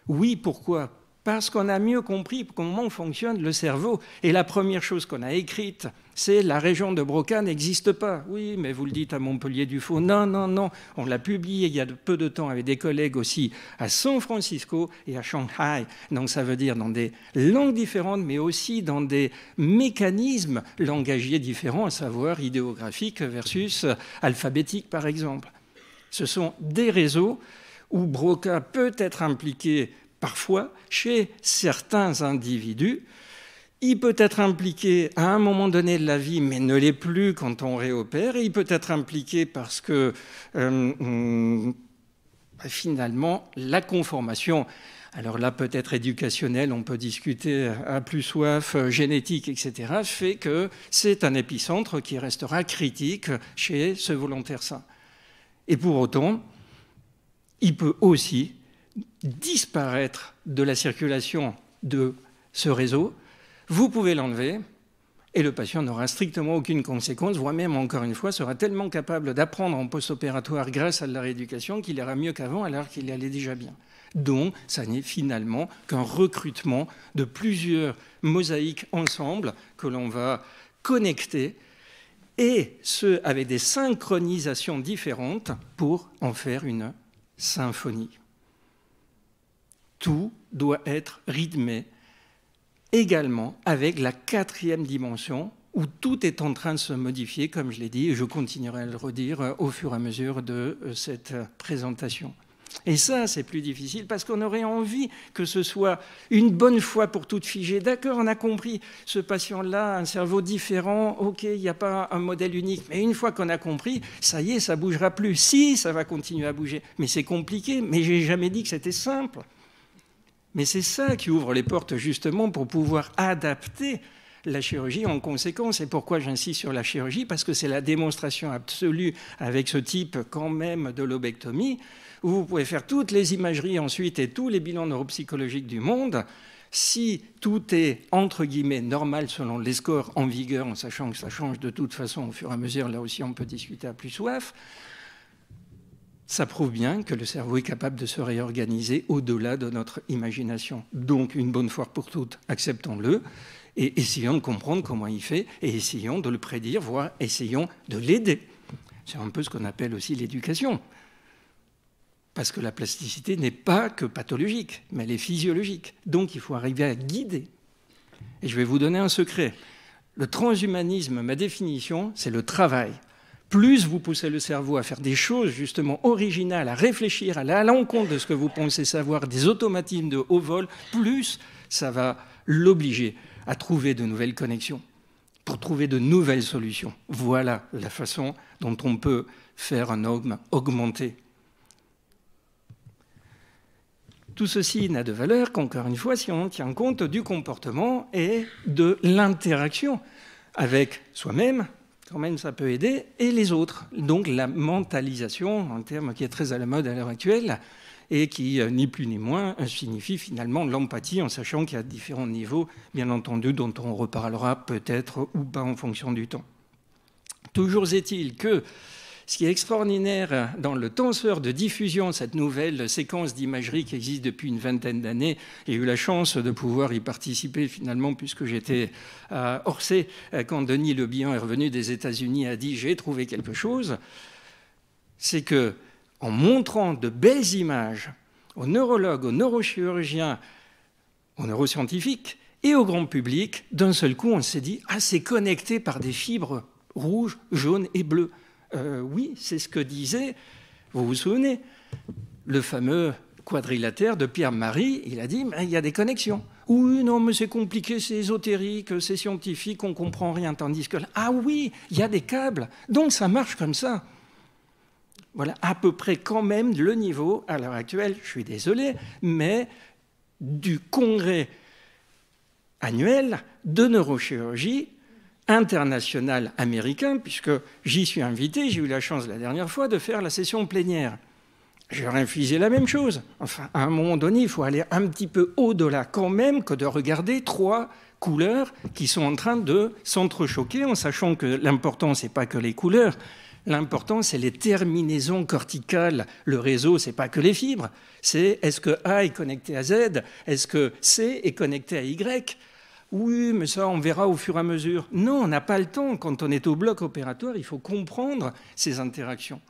Oui, pourquoi parce qu'on a mieux compris comment fonctionne le cerveau. Et la première chose qu'on a écrite, c'est la région de Broca n'existe pas. Oui, mais vous le dites à Montpellier du Faux. Non, non, non. On l'a publié il y a peu de temps avec des collègues aussi à San Francisco et à Shanghai. Donc ça veut dire dans des langues différentes, mais aussi dans des mécanismes langagiers différents, à savoir idéographique versus alphabétique, par exemple. Ce sont des réseaux où Broca peut être impliqué parfois chez certains individus. Il peut être impliqué à un moment donné de la vie, mais ne l'est plus quand on réopère. il peut être impliqué parce que euh, hmm, finalement, la conformation, alors là peut-être éducationnelle, on peut discuter à plus soif, génétique, etc., fait que c'est un épicentre qui restera critique chez ce volontaire saint. Et pour autant, il peut aussi disparaître de la circulation de ce réseau, vous pouvez l'enlever et le patient n'aura strictement aucune conséquence, voire même, encore une fois, sera tellement capable d'apprendre en post-opératoire grâce à la rééducation qu'il ira mieux qu'avant alors qu'il allait déjà bien. Donc, ça n'est finalement qu'un recrutement de plusieurs mosaïques ensemble que l'on va connecter, et ce, avec des synchronisations différentes, pour en faire une symphonie tout doit être rythmé également avec la quatrième dimension où tout est en train de se modifier, comme je l'ai dit, et je continuerai à le redire euh, au fur et à mesure de euh, cette euh, présentation. Et ça, c'est plus difficile parce qu'on aurait envie que ce soit une bonne fois pour toutes figées. D'accord, on a compris, ce patient-là un cerveau différent, ok, il n'y a pas un modèle unique, mais une fois qu'on a compris, ça y est, ça bougera plus. Si, ça va continuer à bouger. Mais c'est compliqué, mais je n'ai jamais dit que c'était simple. Mais c'est ça qui ouvre les portes justement pour pouvoir adapter la chirurgie en conséquence. Et pourquoi j'insiste sur la chirurgie Parce que c'est la démonstration absolue avec ce type quand même de lobectomie, où vous pouvez faire toutes les imageries ensuite et tous les bilans neuropsychologiques du monde. Si tout est entre guillemets normal selon les scores en vigueur, en sachant que ça change de toute façon au fur et à mesure, là aussi on peut discuter à plus soif, ça prouve bien que le cerveau est capable de se réorganiser au-delà de notre imagination. Donc, une bonne fois pour toutes, acceptons-le et essayons de comprendre comment il fait et essayons de le prédire, voire essayons de l'aider. C'est un peu ce qu'on appelle aussi l'éducation. Parce que la plasticité n'est pas que pathologique, mais elle est physiologique. Donc il faut arriver à guider. Et je vais vous donner un secret. Le transhumanisme, ma définition, c'est le travail plus vous poussez le cerveau à faire des choses justement originales, à réfléchir, à aller à l'encontre de ce que vous pensez savoir, des automatismes de haut vol, plus ça va l'obliger à trouver de nouvelles connexions, pour trouver de nouvelles solutions. Voilà la façon dont on peut faire un homme augmenter. Tout ceci n'a de valeur qu'encore une fois si on tient compte du comportement et de l'interaction avec soi-même, quand même ça peut aider, et les autres. Donc la mentalisation, un terme qui est très à la mode à l'heure actuelle, et qui, euh, ni plus ni moins, signifie finalement l'empathie, en sachant qu'il y a différents niveaux, bien entendu, dont on reparlera peut-être ou pas en fonction du temps. Toujours est-il que ce qui est extraordinaire dans le tenseur de diffusion, de cette nouvelle séquence d'imagerie qui existe depuis une vingtaine d'années, j'ai eu la chance de pouvoir y participer finalement puisque j'étais à Orsay euh, quand Denis Le est revenu des États-Unis a dit j'ai trouvé quelque chose, c'est que en montrant de belles images aux neurologues, aux neurochirurgiens, aux neuroscientifiques et au grand public, d'un seul coup on s'est dit ah c'est connecté par des fibres rouges, jaunes et bleues. Euh, oui, c'est ce que disait, vous vous souvenez, le fameux quadrilatère de Pierre-Marie, il a dit, mais il y a des connexions. Oui, non, mais c'est compliqué, c'est ésotérique, c'est scientifique, on comprend rien, tandis que ah oui, il y a des câbles, donc ça marche comme ça. Voilà, à peu près quand même le niveau, à l'heure actuelle, je suis désolé, mais du congrès annuel de neurochirurgie international américain, puisque j'y suis invité, j'ai eu la chance la dernière fois de faire la session plénière. Je infusé la même chose. Enfin, à un moment donné, il faut aller un petit peu au-delà quand même que de regarder trois couleurs qui sont en train de s'entrechoquer en sachant que l'important, ce n'est pas que les couleurs, l'important, c'est les terminaisons corticales. Le réseau, ce n'est pas que les fibres, c'est est-ce que A est connecté à Z, est-ce que C est connecté à Y, oui, mais ça, on verra au fur et à mesure. Non, on n'a pas le temps. Quand on est au bloc opératoire, il faut comprendre ces interactions.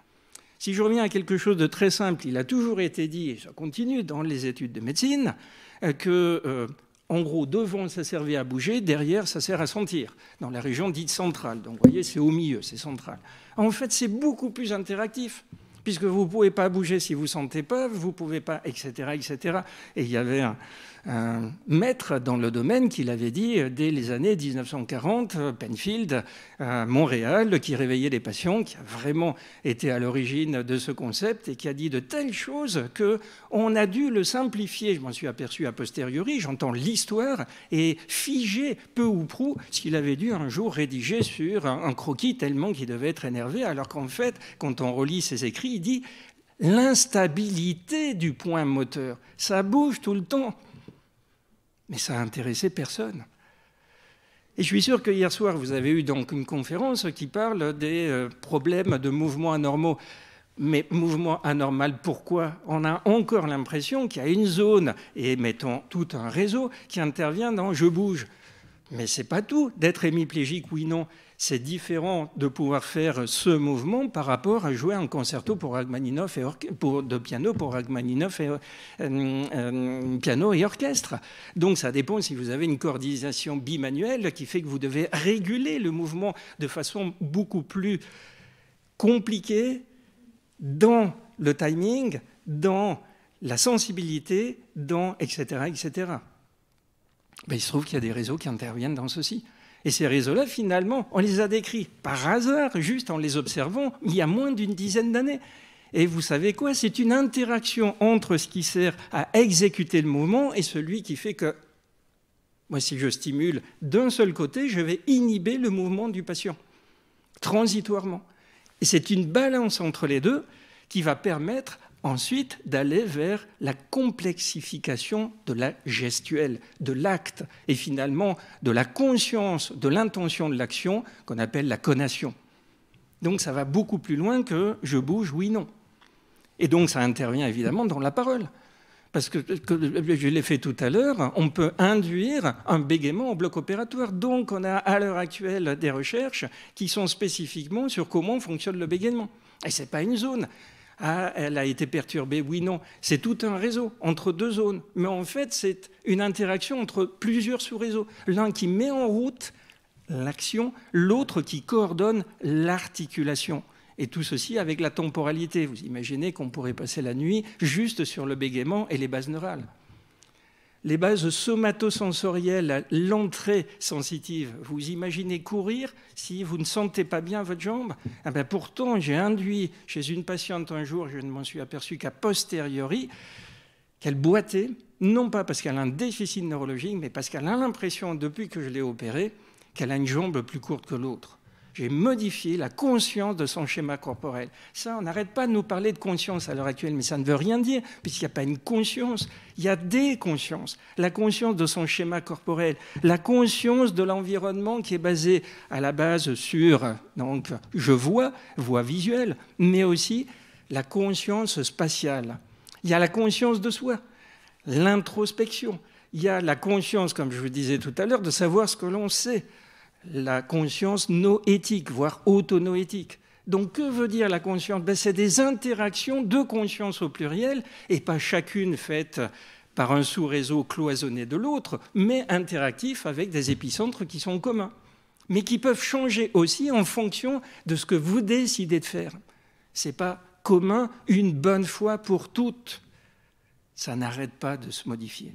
Si je reviens à quelque chose de très simple, il a toujours été dit, et ça continue dans les études de médecine, euh, que, euh, en gros, devant, ça servait à bouger, derrière, ça sert à sentir, dans la région dite centrale. Donc, vous voyez, c'est au milieu, c'est central. En fait, c'est beaucoup plus interactif puisque vous ne pouvez pas bouger si vous sentez pas, vous ne pouvez pas, etc., etc. Et il y avait un, un maître dans le domaine qu'il avait dit euh, dès les années 1940, euh, Penfield, à euh, Montréal, qui réveillait les patients qui a vraiment été à l'origine de ce concept et qui a dit de telles choses que on a dû le simplifier. Je m'en suis aperçu a posteriori, j'entends l'histoire et figer peu ou prou ce qu'il avait dû un jour rédiger sur un croquis tellement qu'il devait être énervé, alors qu'en fait, quand on relit ses écrits, il dit l'instabilité du point moteur. Ça bouge tout le temps. Mais ça a intéressé personne. Et je suis sûr que hier soir, vous avez eu donc une conférence qui parle des euh, problèmes de mouvements anormaux. Mais mouvement anormal, pourquoi On a encore l'impression qu'il y a une zone, et mettons tout un réseau, qui intervient dans je bouge. Mais c'est pas tout d'être hémiplégique, oui, non. C'est différent de pouvoir faire ce mouvement par rapport à jouer un concerto pour et pour, de piano pour Rachmaninoff et euh, euh, piano et orchestre. Donc ça dépend si vous avez une coordination bimanuelle qui fait que vous devez réguler le mouvement de façon beaucoup plus compliquée dans le timing, dans la sensibilité, dans etc. etc. Ben, il se trouve qu'il y a des réseaux qui interviennent dans ceci. Et ces réseaux-là, finalement, on les a décrits par hasard, juste en les observant, il y a moins d'une dizaine d'années. Et vous savez quoi C'est une interaction entre ce qui sert à exécuter le mouvement et celui qui fait que, moi, si je stimule d'un seul côté, je vais inhiber le mouvement du patient, transitoirement. Et c'est une balance entre les deux qui va permettre ensuite d'aller vers la complexification de la gestuelle, de l'acte, et finalement de la conscience, de l'intention de l'action, qu'on appelle la conation. Donc ça va beaucoup plus loin que je bouge, oui, non. Et donc ça intervient évidemment dans la parole. Parce que, que je l'ai fait tout à l'heure, on peut induire un bégaiement au bloc opératoire. Donc on a à l'heure actuelle des recherches qui sont spécifiquement sur comment fonctionne le bégaiement. Et ce n'est pas une zone. Ah, elle a été perturbée, oui, non. C'est tout un réseau entre deux zones. Mais en fait, c'est une interaction entre plusieurs sous-réseaux. L'un qui met en route l'action, l'autre qui coordonne l'articulation. Et tout ceci avec la temporalité. Vous imaginez qu'on pourrait passer la nuit juste sur le bégaiement et les bases neurales les bases somatosensorielles, l'entrée sensitive. Vous imaginez courir si vous ne sentez pas bien votre jambe ah ben Pourtant, j'ai induit chez une patiente un jour, je ne m'en suis aperçu qu'à posteriori, qu'elle boitait, non pas parce qu'elle a un déficit neurologique, mais parce qu'elle a l'impression, depuis que je l'ai opérée, qu'elle a une jambe plus courte que l'autre. J'ai modifié la conscience de son schéma corporel. Ça, on n'arrête pas de nous parler de conscience à l'heure actuelle, mais ça ne veut rien dire, puisqu'il n'y a pas une conscience, il y a des consciences. La conscience de son schéma corporel, la conscience de l'environnement qui est basée à la base sur, donc, je vois, voix visuelle, mais aussi la conscience spatiale. Il y a la conscience de soi, l'introspection. Il y a la conscience, comme je vous disais tout à l'heure, de savoir ce que l'on sait la conscience noétique, voire autonoétique. Donc que veut dire la conscience ben, C'est des interactions de conscience au pluriel, et pas chacune faite par un sous-réseau cloisonné de l'autre, mais interactif avec des épicentres qui sont communs, mais qui peuvent changer aussi en fonction de ce que vous décidez de faire. Ce n'est pas commun une bonne fois pour toutes. Ça n'arrête pas de se modifier.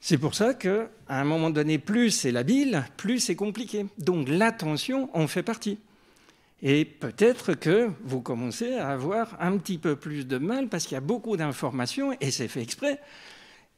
C'est pour ça qu'à un moment donné, plus c'est labile, plus c'est compliqué. Donc l'attention en fait partie. Et peut-être que vous commencez à avoir un petit peu plus de mal parce qu'il y a beaucoup d'informations et c'est fait exprès.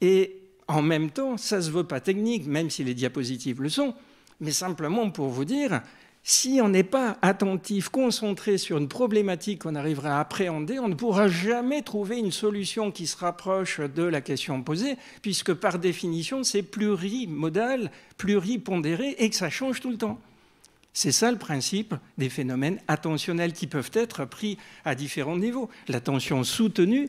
Et en même temps, ça ne se veut pas technique, même si les diapositives le sont, mais simplement pour vous dire, si on n'est pas attentif, concentré sur une problématique qu'on arrivera à appréhender, on ne pourra jamais trouver une solution qui se rapproche de la question posée, puisque par définition, c'est plurimodal, pluripondéré, et que ça change tout le temps. C'est ça le principe des phénomènes attentionnels qui peuvent être pris à différents niveaux. L'attention soutenue,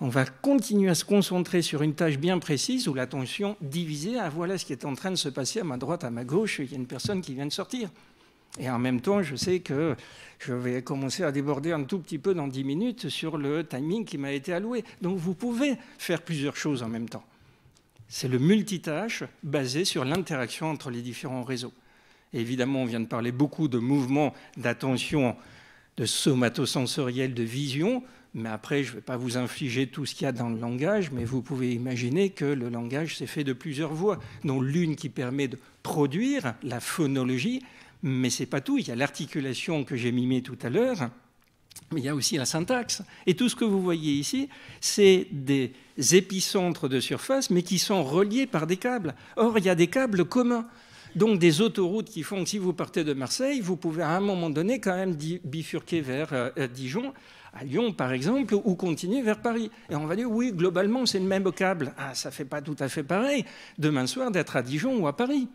on va continuer à se concentrer sur une tâche bien précise ou l'attention divisée, ah voilà ce qui est en train de se passer à ma droite, à ma gauche, il y a une personne qui vient de sortir. Et en même temps, je sais que je vais commencer à déborder un tout petit peu dans 10 minutes sur le timing qui m'a été alloué. Donc vous pouvez faire plusieurs choses en même temps. C'est le multitâche basé sur l'interaction entre les différents réseaux. évidemment, on vient de parler beaucoup de mouvements d'attention, de somatosensoriel, de vision, mais après, je ne vais pas vous infliger tout ce qu'il y a dans le langage, mais vous pouvez imaginer que le langage s'est fait de plusieurs voies, dont l'une qui permet de produire la phonologie, mais ce n'est pas tout, il y a l'articulation que j'ai mimée tout à l'heure, mais il y a aussi la syntaxe. Et tout ce que vous voyez ici, c'est des épicentres de surface, mais qui sont reliés par des câbles. Or, il y a des câbles communs. Donc des autoroutes qui font que si vous partez de Marseille, vous pouvez à un moment donné quand même bifurquer vers euh, euh, Dijon, à Lyon par exemple, ou continuer vers Paris. Et on va dire oui, globalement c'est le même câble. Ah, ça fait pas tout à fait pareil demain soir d'être à Dijon ou à Paris.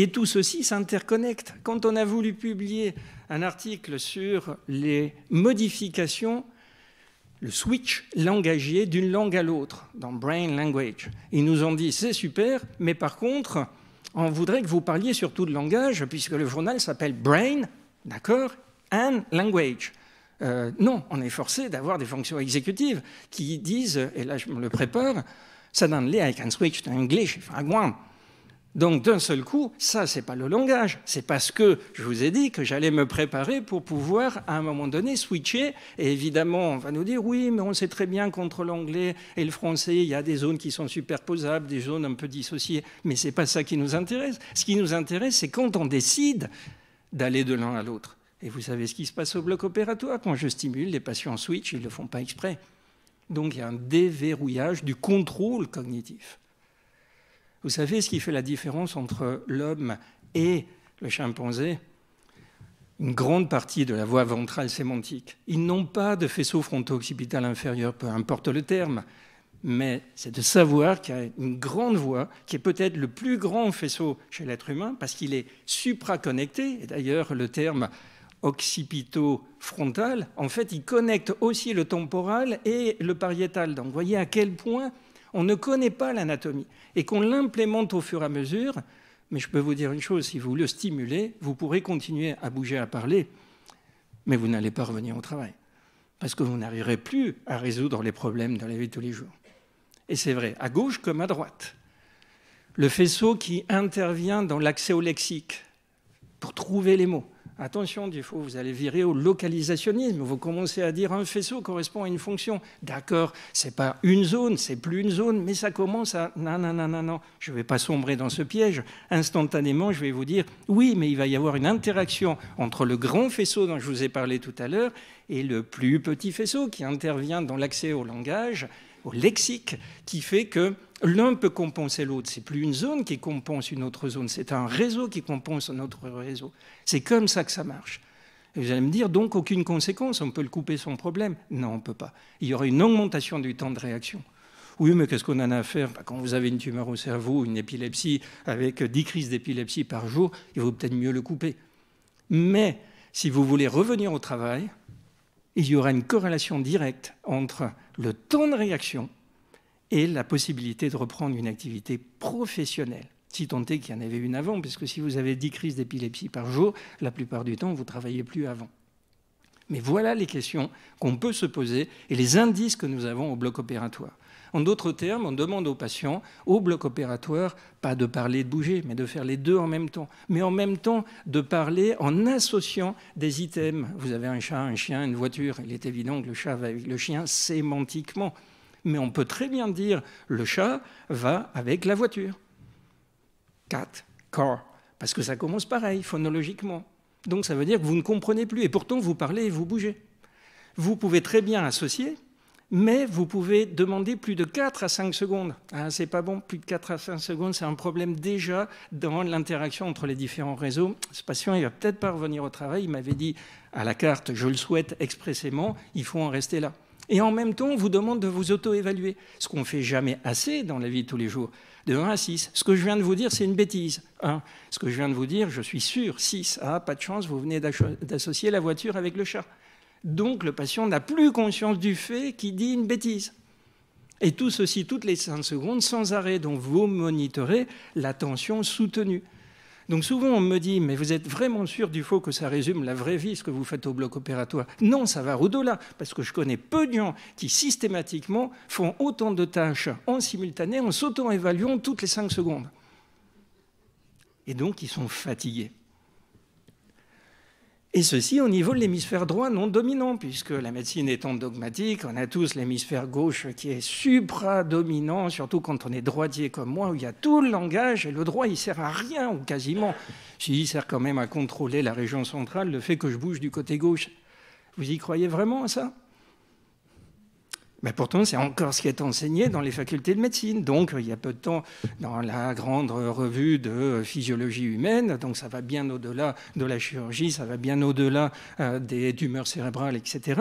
Et tout ceci s'interconnecte. Quand on a voulu publier un article sur les modifications, le switch langagier d'une langue à l'autre, dans Brain Language, ils nous ont dit c'est super, mais par contre, on voudrait que vous parliez surtout de langage, puisque le journal s'appelle Brain, d'accord, and Language. Euh, non, on est forcé d'avoir des fonctions exécutives qui disent, et là je me le prépare, suddenly I can switch to English if I donc d'un seul coup, ça, c'est pas le langage. C'est parce que je vous ai dit que j'allais me préparer pour pouvoir, à un moment donné, switcher. Et évidemment, on va nous dire oui, mais on sait très bien qu'entre l'anglais et le français, il y a des zones qui sont superposables, des zones un peu dissociées. Mais ce n'est pas ça qui nous intéresse. Ce qui nous intéresse, c'est quand on décide d'aller de l'un à l'autre. Et vous savez ce qui se passe au bloc opératoire quand je stimule les patients switch, ils le font pas exprès. Donc il y a un déverrouillage du contrôle cognitif. Vous savez ce qui fait la différence entre l'homme et le chimpanzé Une grande partie de la voie ventrale sémantique. Ils n'ont pas de faisceau fronto-occipital inférieur, peu importe le terme, mais c'est de savoir qu'il y a une grande voie qui est peut-être le plus grand faisceau chez l'être humain parce qu'il est supraconnecté. Et d'ailleurs, le terme occipito-frontal, en fait, il connecte aussi le temporal et le pariétal. Donc, vous voyez à quel point on ne connaît pas l'anatomie, et qu'on l'implémente au fur et à mesure, mais je peux vous dire une chose, si vous le stimulez, vous pourrez continuer à bouger, à parler, mais vous n'allez pas revenir au travail, parce que vous n'arriverez plus à résoudre les problèmes de la vie de tous les jours. Et c'est vrai, à gauche comme à droite. Le faisceau qui intervient dans l'accès au lexique, pour trouver les mots, Attention, du vous allez virer au localisationnisme. Vous commencez à dire un faisceau correspond à une fonction. D'accord, c'est pas une zone, c'est plus une zone, mais ça commence à non, non, non, non, non. Je ne vais pas sombrer dans ce piège. Instantanément, je vais vous dire oui, mais il va y avoir une interaction entre le grand faisceau dont je vous ai parlé tout à l'heure et le plus petit faisceau qui intervient dans l'accès au langage, au lexique, qui fait que l'un peut compenser l'autre. C'est plus une zone qui compense une autre zone, c'est un réseau qui compense un autre réseau. C'est comme ça que ça marche. vous allez me dire, donc aucune conséquence, on peut le couper son problème. Non, on ne peut pas. Il y aura une augmentation du temps de réaction. Oui, mais qu'est-ce qu'on en a à faire bah, Quand vous avez une tumeur au cerveau, une épilepsie, avec 10 crises d'épilepsie par jour, il vaut peut-être mieux le couper. Mais si vous voulez revenir au travail, il y aura une corrélation directe entre le temps de réaction et la possibilité de reprendre une activité professionnelle. Si tant est qu'il y en avait une avant, parce que si vous avez 10 crises d'épilepsie par jour, la plupart du temps, vous ne travaillez plus avant. Mais voilà les questions qu'on peut se poser et les indices que nous avons au bloc opératoire. En d'autres termes, on demande aux patients, au bloc opératoire, pas de parler de bouger, mais de faire les deux en même temps. Mais en même temps, de parler en associant des items. Vous avez un chat, un chien, une voiture. Il est évident que le chat va avec le chien sémantiquement. Mais on peut très bien dire le chat va avec la voiture. Cat, car, parce que ça commence pareil, phonologiquement. Donc ça veut dire que vous ne comprenez plus, et pourtant vous parlez et vous bougez. Vous pouvez très bien associer, mais vous pouvez demander plus de 4 à 5 secondes. Ah, c'est pas bon, plus de 4 à 5 secondes, c'est un problème déjà dans l'interaction entre les différents réseaux. Ce patient, il va peut-être pas revenir au travail, il m'avait dit à la carte, je le souhaite expressément, il faut en rester là et en même temps, on vous demande de vous auto-évaluer, ce qu'on ne fait jamais assez dans la vie de tous les jours, de 1 à 6. Ce que je viens de vous dire, c'est une bêtise. Hein. Ce que je viens de vous dire, je suis sûr. 6. Ah, pas de chance, vous venez d'associer la voiture avec le chat. Donc le patient n'a plus conscience du fait qu'il dit une bêtise. Et tout ceci toutes les 5 secondes sans arrêt, dont vous monitorez la tension soutenue. Donc souvent on me dit, mais vous êtes vraiment sûr du faux que ça résume la vraie vie, ce que vous faites au bloc opératoire Non, ça va au-delà, parce que je connais peu de gens qui systématiquement font autant de tâches en simultané en s'auto-évaluant toutes les cinq secondes. Et donc ils sont fatigués. Et ceci au niveau de l'hémisphère droit non dominant, puisque la médecine étant dogmatique, on a tous l'hémisphère gauche qui est supra-dominant, surtout quand on est droitier comme moi, où il y a tout le langage, et le droit, il sert à rien, ou quasiment. s'il il sert quand même à contrôler la région centrale, le fait que je bouge du côté gauche. Vous y croyez vraiment à ça mais pourtant, c'est encore ce qui est enseigné dans les facultés de médecine. Donc, il y a peu de temps, dans la grande revue de physiologie humaine, donc ça va bien au-delà de la chirurgie, ça va bien au-delà euh, des tumeurs cérébrales, etc.,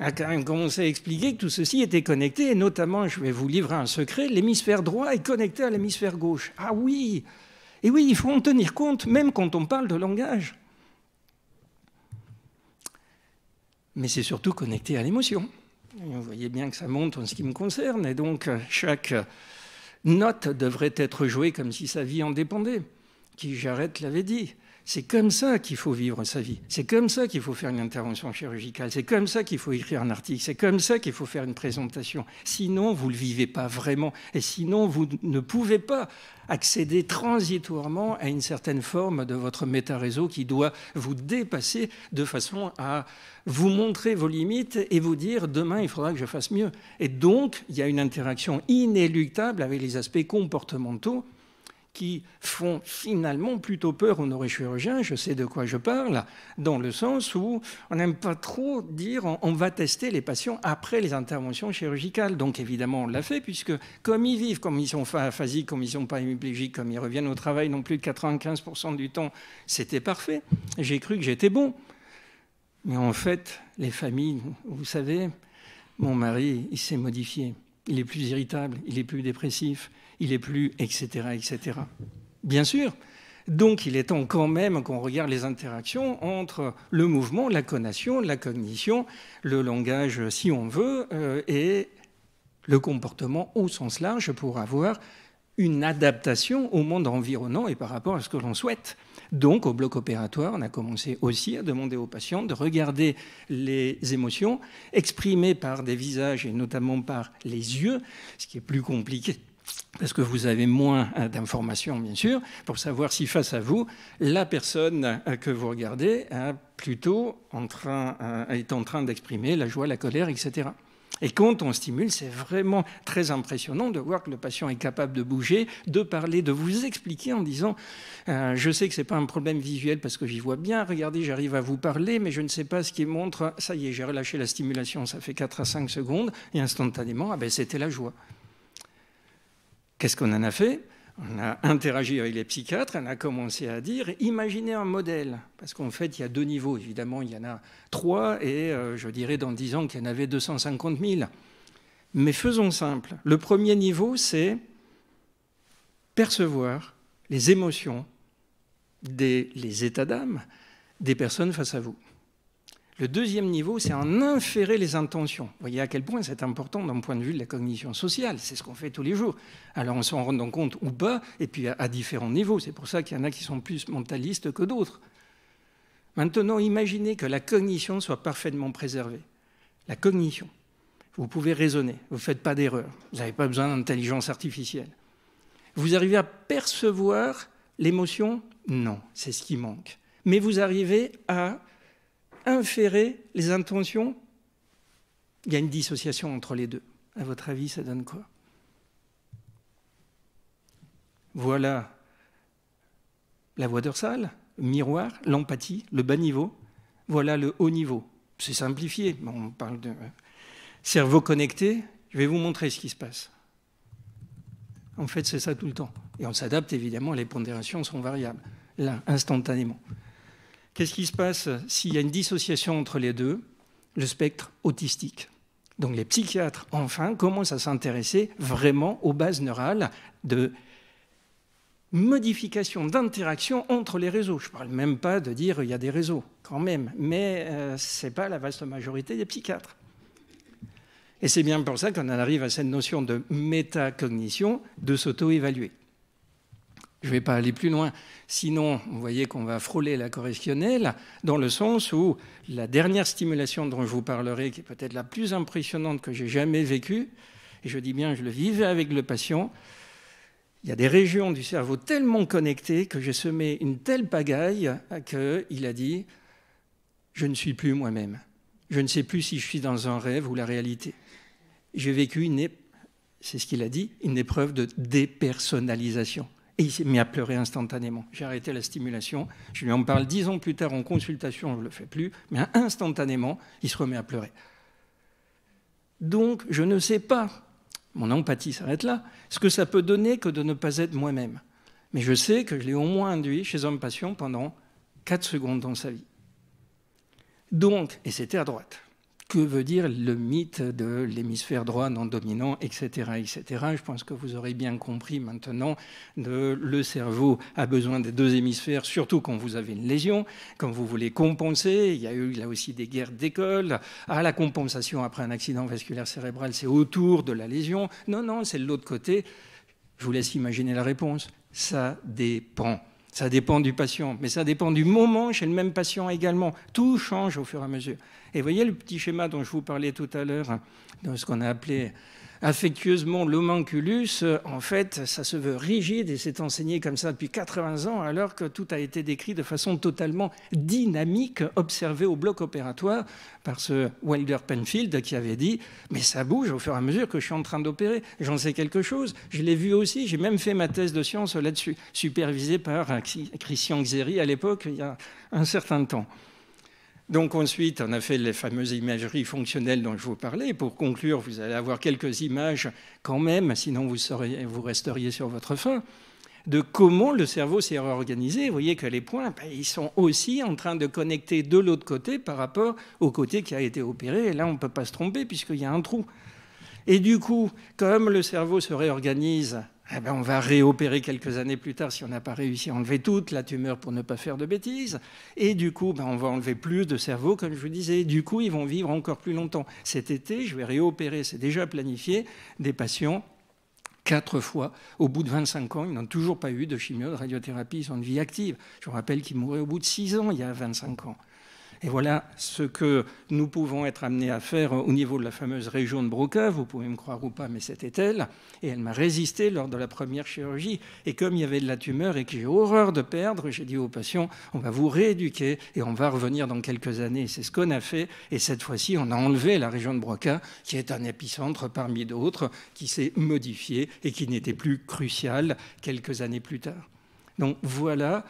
a quand même commencé à expliquer que tout ceci était connecté, et notamment, je vais vous livrer un secret, l'hémisphère droit est connecté à l'hémisphère gauche. Ah oui Et oui, il faut en tenir compte, même quand on parle de langage. Mais c'est surtout connecté à l'émotion. Vous voyez bien que ça monte en ce qui me concerne, et donc euh, chaque euh, note devrait être jouée comme si sa vie en dépendait. Qui j'arrête l'avait dit. C'est comme ça qu'il faut vivre sa vie. C'est comme ça qu'il faut faire une intervention chirurgicale. C'est comme ça qu'il faut écrire un article. C'est comme ça qu'il faut faire une présentation. Sinon, vous ne le vivez pas vraiment. Et sinon, vous ne pouvez pas accéder transitoirement à une certaine forme de votre méta-réseau qui doit vous dépasser de façon à vous montrer vos limites et vous dire demain, il faudra que je fasse mieux. Et donc, il y a une interaction inéluctable avec les aspects comportementaux qui font finalement plutôt peur aux neurochirurgiens, je sais de quoi je parle, dans le sens où on n'aime pas trop dire on, va tester les patients après les interventions chirurgicales. Donc évidemment, on l'a fait, puisque comme ils vivent, comme ils sont aphasiques, comme ils sont pas hémiplégiques, comme ils reviennent au travail non plus de 95% du temps, c'était parfait. J'ai cru que j'étais bon. Mais en fait, les familles, vous savez, mon mari, il s'est modifié. Il est plus irritable, il est plus dépressif, il est plus, etc., etc. Bien sûr. Donc il est temps quand même qu'on regarde les interactions entre le mouvement, la connation, la cognition, le langage si on veut, euh, et le comportement au sens large pour avoir une adaptation au monde environnant et par rapport à ce que l'on souhaite. Donc, au bloc opératoire, on a commencé aussi à demander aux patients de regarder les émotions exprimées par des visages et notamment par les yeux, ce qui est plus compliqué parce que vous avez moins d'informations, bien sûr, pour savoir si face à vous, la personne euh, que vous regardez est plutôt en train, euh, est en train d'exprimer la joie, la colère, etc. Et quand on stimule, c'est vraiment très impressionnant de voir que le patient est capable de bouger, de parler, de vous expliquer en disant euh, Je sais que ce n'est pas un problème visuel parce que j'y vois bien, regardez, j'arrive à vous parler, mais je ne sais pas ce qui montre. Ça y est, j'ai relâché la stimulation, ça fait 4 à 5 secondes, et instantanément, ah ben, c'était la joie. Qu'est-ce qu'on en a fait on a interagi avec les psychiatres, on a commencé à dire imaginez un modèle. Parce qu'en fait, il y a deux niveaux. Évidemment, il y en a trois, et euh, je dirais dans dix ans qu'il y en avait 250 000. Mais faisons simple. Le premier niveau, c'est percevoir les émotions, des, les états d'âme des personnes face à vous. Le deuxième niveau, c'est en inférer les intentions. Vous voyez à quel point c'est important d'un point de vue de la cognition sociale. C'est ce qu'on fait tous les jours. Alors on s'en rend compte ou pas, et puis à, différents niveaux. C'est pour ça qu'il y en a qui sont plus mentalistes que d'autres. Maintenant, imaginez que la cognition soit parfaitement préservée. La cognition. Vous pouvez raisonner, vous ne faites pas d'erreur, vous n'avez pas besoin d'intelligence artificielle. Vous arrivez à percevoir l'émotion Non, c'est ce qui manque. Mais vous arrivez à inférer les intentions, il y a une dissociation entre les deux. À votre avis, ça donne quoi Voilà la voie dorsale, le miroir, l'empathie, le bas niveau. Voilà le haut niveau. C'est simplifié, mais on parle de cerveau connecté. Je vais vous montrer ce qui se passe. En fait, c'est ça tout le temps. Et on s'adapte, évidemment, les pondérations sont variables, là, instantanément. Qu'est-ce qui se passe s'il y a une dissociation entre les deux Le spectre autistique. Donc les psychiatres, enfin, commencent à s'intéresser vraiment aux bases neurales de modification d'interaction entre les réseaux. Je ne parle même pas de dire il y a des réseaux, quand même, mais euh, ce n'est pas la vaste majorité des psychiatres. Et c'est bien pour ça qu'on arrive à cette notion de métacognition, de s'auto-évaluer. Je ne vais pas aller plus loin. Sinon, vous voyez qu'on va frôler la correctionnelle, dans le sens où la dernière stimulation dont je vous parlerai, qui est peut-être la plus impressionnante que j'ai jamais vécue, et je dis bien, je le vivais avec le patient, il y a des régions du cerveau tellement connectées que j'ai semé une telle pagaille qu'il a dit Je ne suis plus moi-même. Je ne sais plus si je suis dans un rêve ou la réalité. J'ai vécu c'est ce qu'il a dit, une épreuve de dépersonnalisation. Et il s'est mis à pleurer instantanément. J'ai arrêté la stimulation. Je lui en parle dix ans plus tard en consultation, je ne le fais plus, mais instantanément, il se remet à pleurer. Donc, je ne sais pas, mon empathie s'arrête là, ce que ça peut donner que de ne pas être moi-même. Mais je sais que je l'ai au moins induit chez un patient pendant quatre secondes dans sa vie. Donc, et c'était à droite que veut dire le mythe de l'hémisphère droit non dominant, etc., etc. Je pense que vous aurez bien compris maintenant que le cerveau a besoin des deux hémisphères, surtout quand vous avez une lésion, quand vous voulez compenser. Il y a eu là aussi des guerres d'école. à ah, la compensation après un accident vasculaire cérébral, c'est autour de la lésion. Non, non, c'est de l'autre côté. Je vous laisse imaginer la réponse. Ça dépend. Ça dépend du patient, mais ça dépend du moment chez le même patient également. Tout change au fur et à mesure. Et voyez le petit schéma dont je vous parlais tout à l'heure, hein, dans ce qu'on a appelé affectueusement l'homunculus, en fait, ça se veut rigide et s'est enseigné comme ça depuis 80 ans, alors que tout a été décrit de façon totalement dynamique, observée au bloc opératoire par ce Wilder Penfield qui avait dit Mais ça bouge au fur et à mesure que je suis en train d'opérer, j'en sais quelque chose, je l'ai vu aussi, j'ai même fait ma thèse de science là-dessus, supervisée par Christian Xeri à l'époque, il y a un certain temps. Donc ensuite, on a fait les fameuses imageries fonctionnelles dont je vous parlais. Pour conclure, vous allez avoir quelques images quand même, sinon vous, resteriez sur votre faim, de comment le cerveau s'est réorganisé. Vous voyez que les points, ben, ils sont aussi en train de connecter de l'autre côté par rapport au côté qui a été opéré. Et là, on ne peut pas se tromper puisqu'il y a un trou. Et du coup, comme le cerveau se réorganise eh ben, on va réopérer quelques années plus tard si on n'a pas réussi à enlever toute la tumeur pour ne pas faire de bêtises. Et du coup, ben, on va enlever plus de cerveau, comme je vous disais. Du coup, ils vont vivre encore plus longtemps. Cet été, je vais réopérer, c'est déjà planifié, des patients quatre fois. Au bout de 25 ans, ils n'ont toujours pas eu de chimio, de radiothérapie, ils ont une vie active. Je vous rappelle qu'ils mouraient au bout de 6 ans, il y a 25 ans. Et voilà ce que nous pouvons être amenés à faire au niveau de la fameuse région de Broca. Vous pouvez me croire ou pas, mais c'était elle. Et elle m'a résisté lors de la première chirurgie. Et comme il y avait de la tumeur et que j'ai horreur de perdre, j'ai dit aux patients, on va vous rééduquer et on va revenir dans quelques années. C'est ce qu'on a fait. Et cette fois-ci, on a enlevé la région de Broca, qui est un épicentre parmi d'autres, qui s'est modifié et qui n'était plus crucial quelques années plus tard. Donc voilà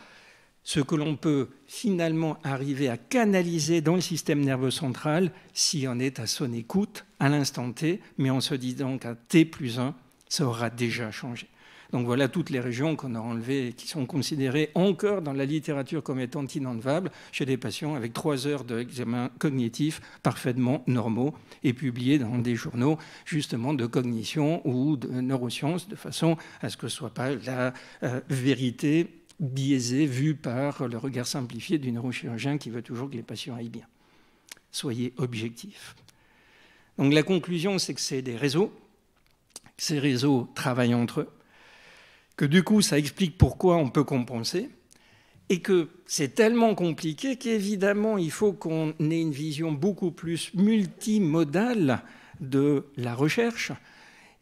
ce que l'on peut finalement arriver à canaliser dans le système nerveux central si on est à son écoute à l'instant T, mais en se disant qu'à T plus 1, ça aura déjà changé. Donc voilà toutes les régions qu'on a enlevées et qui sont considérées encore dans la littérature comme étant inenlevables chez des patients avec trois heures d'examen cognitif parfaitement normaux et publiés dans des journaux justement de cognition ou de neurosciences de façon à ce que ce ne soit pas la euh, vérité biaisé, vu par le regard simplifié du neurochirurgien qui veut toujours que les patients aillent bien. Soyez objectifs. Donc la conclusion, c'est que c'est des réseaux. Ces réseaux travaillent entre eux. Que du coup, ça explique pourquoi on peut compenser. Et que c'est tellement compliqué qu'évidemment, il faut qu'on ait une vision beaucoup plus multimodale de la recherche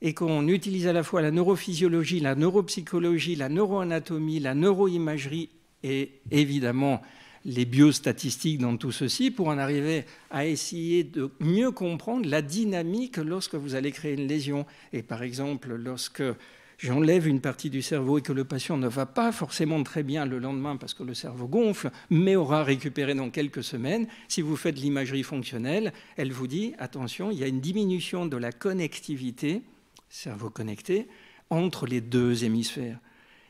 et qu'on utilise à la fois la neurophysiologie, la neuropsychologie, la neuroanatomie, la neuroimagerie et évidemment les biostatistiques dans tout ceci pour en arriver à essayer de mieux comprendre la dynamique lorsque vous allez créer une lésion. Et par exemple, lorsque j'enlève une partie du cerveau et que le patient ne va pas forcément très bien le lendemain parce que le cerveau gonfle, mais aura récupéré dans quelques semaines, si vous faites l'imagerie fonctionnelle, elle vous dit, attention, il y a une diminution de la connectivité cerveau connecté, entre les deux hémisphères.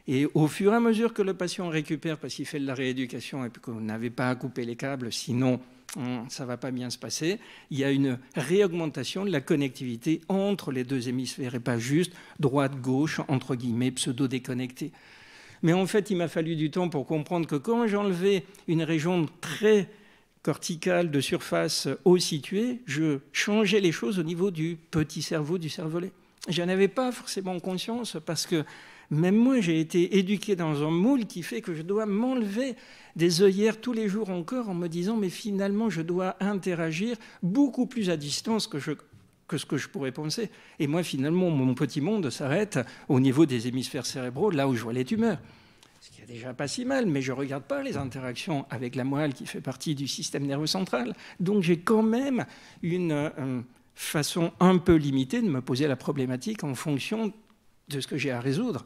Et au fur et à mesure que le patient récupère, parce qu'il fait de la rééducation et qu'on n'avait pas à couper les câbles, sinon hum, ça ne va pas bien se passer, il y a une réaugmentation de la connectivité entre les deux hémisphères et pas juste droite-gauche, entre guillemets, pseudo déconnecté Mais en fait, il m'a fallu du temps pour comprendre que quand j'enlevais une région très corticale de surface haut située, je changeais les choses au niveau du petit cerveau, du cervelet. Je avais pas forcément conscience parce que même moi, j'ai été éduqué dans un moule qui fait que je dois m'enlever des œillères tous les jours encore en me disant, mais finalement, je dois interagir beaucoup plus à distance que, que ce que je pourrais penser. Et moi, finalement, mon petit monde s'arrête au niveau des hémisphères cérébraux, là où je vois les tumeurs. Ce qui est déjà pas si mal, mais je ne regarde pas les interactions avec la moelle qui fait partie du système nerveux central. Donc j'ai quand même une, euh, façon un peu limitée de me poser la problématique en fonction de ce que j'ai à résoudre.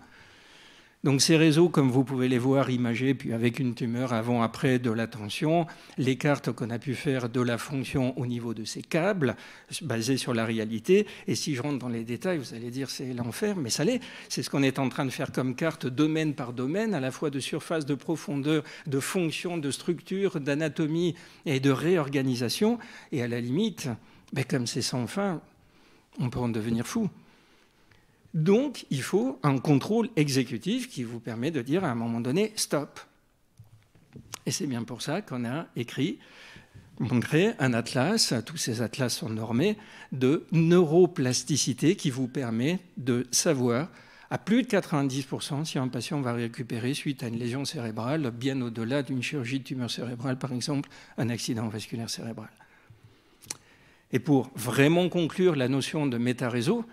Donc ces réseaux, comme vous pouvez les voir imagés, puis avec une tumeur avant-après de l'attention, les cartes qu'on a pu faire de la fonction au niveau de ces câbles, basées sur la réalité, et si je rentre dans les détails, vous allez dire c'est l'enfer, mais ça l'est, c'est ce qu'on est en train de faire comme carte domaine par domaine, à la fois de surface, de profondeur, de fonction, de structure, d'anatomie et de réorganisation, et à la limite, mais comme c'est sans fin, on peut en devenir fou. Donc, il faut un contrôle exécutif qui vous permet de dire à un moment donné, stop. Et c'est bien pour ça qu'on a écrit, montré un atlas, tous ces atlas sont normés, de neuroplasticité qui vous permet de savoir à plus de 90% si un patient va récupérer suite à une lésion cérébrale, bien au-delà d'une chirurgie de tumeur cérébrale, par exemple, un accident vasculaire cérébral. Et pour vraiment conclure la notion de méta-réseau,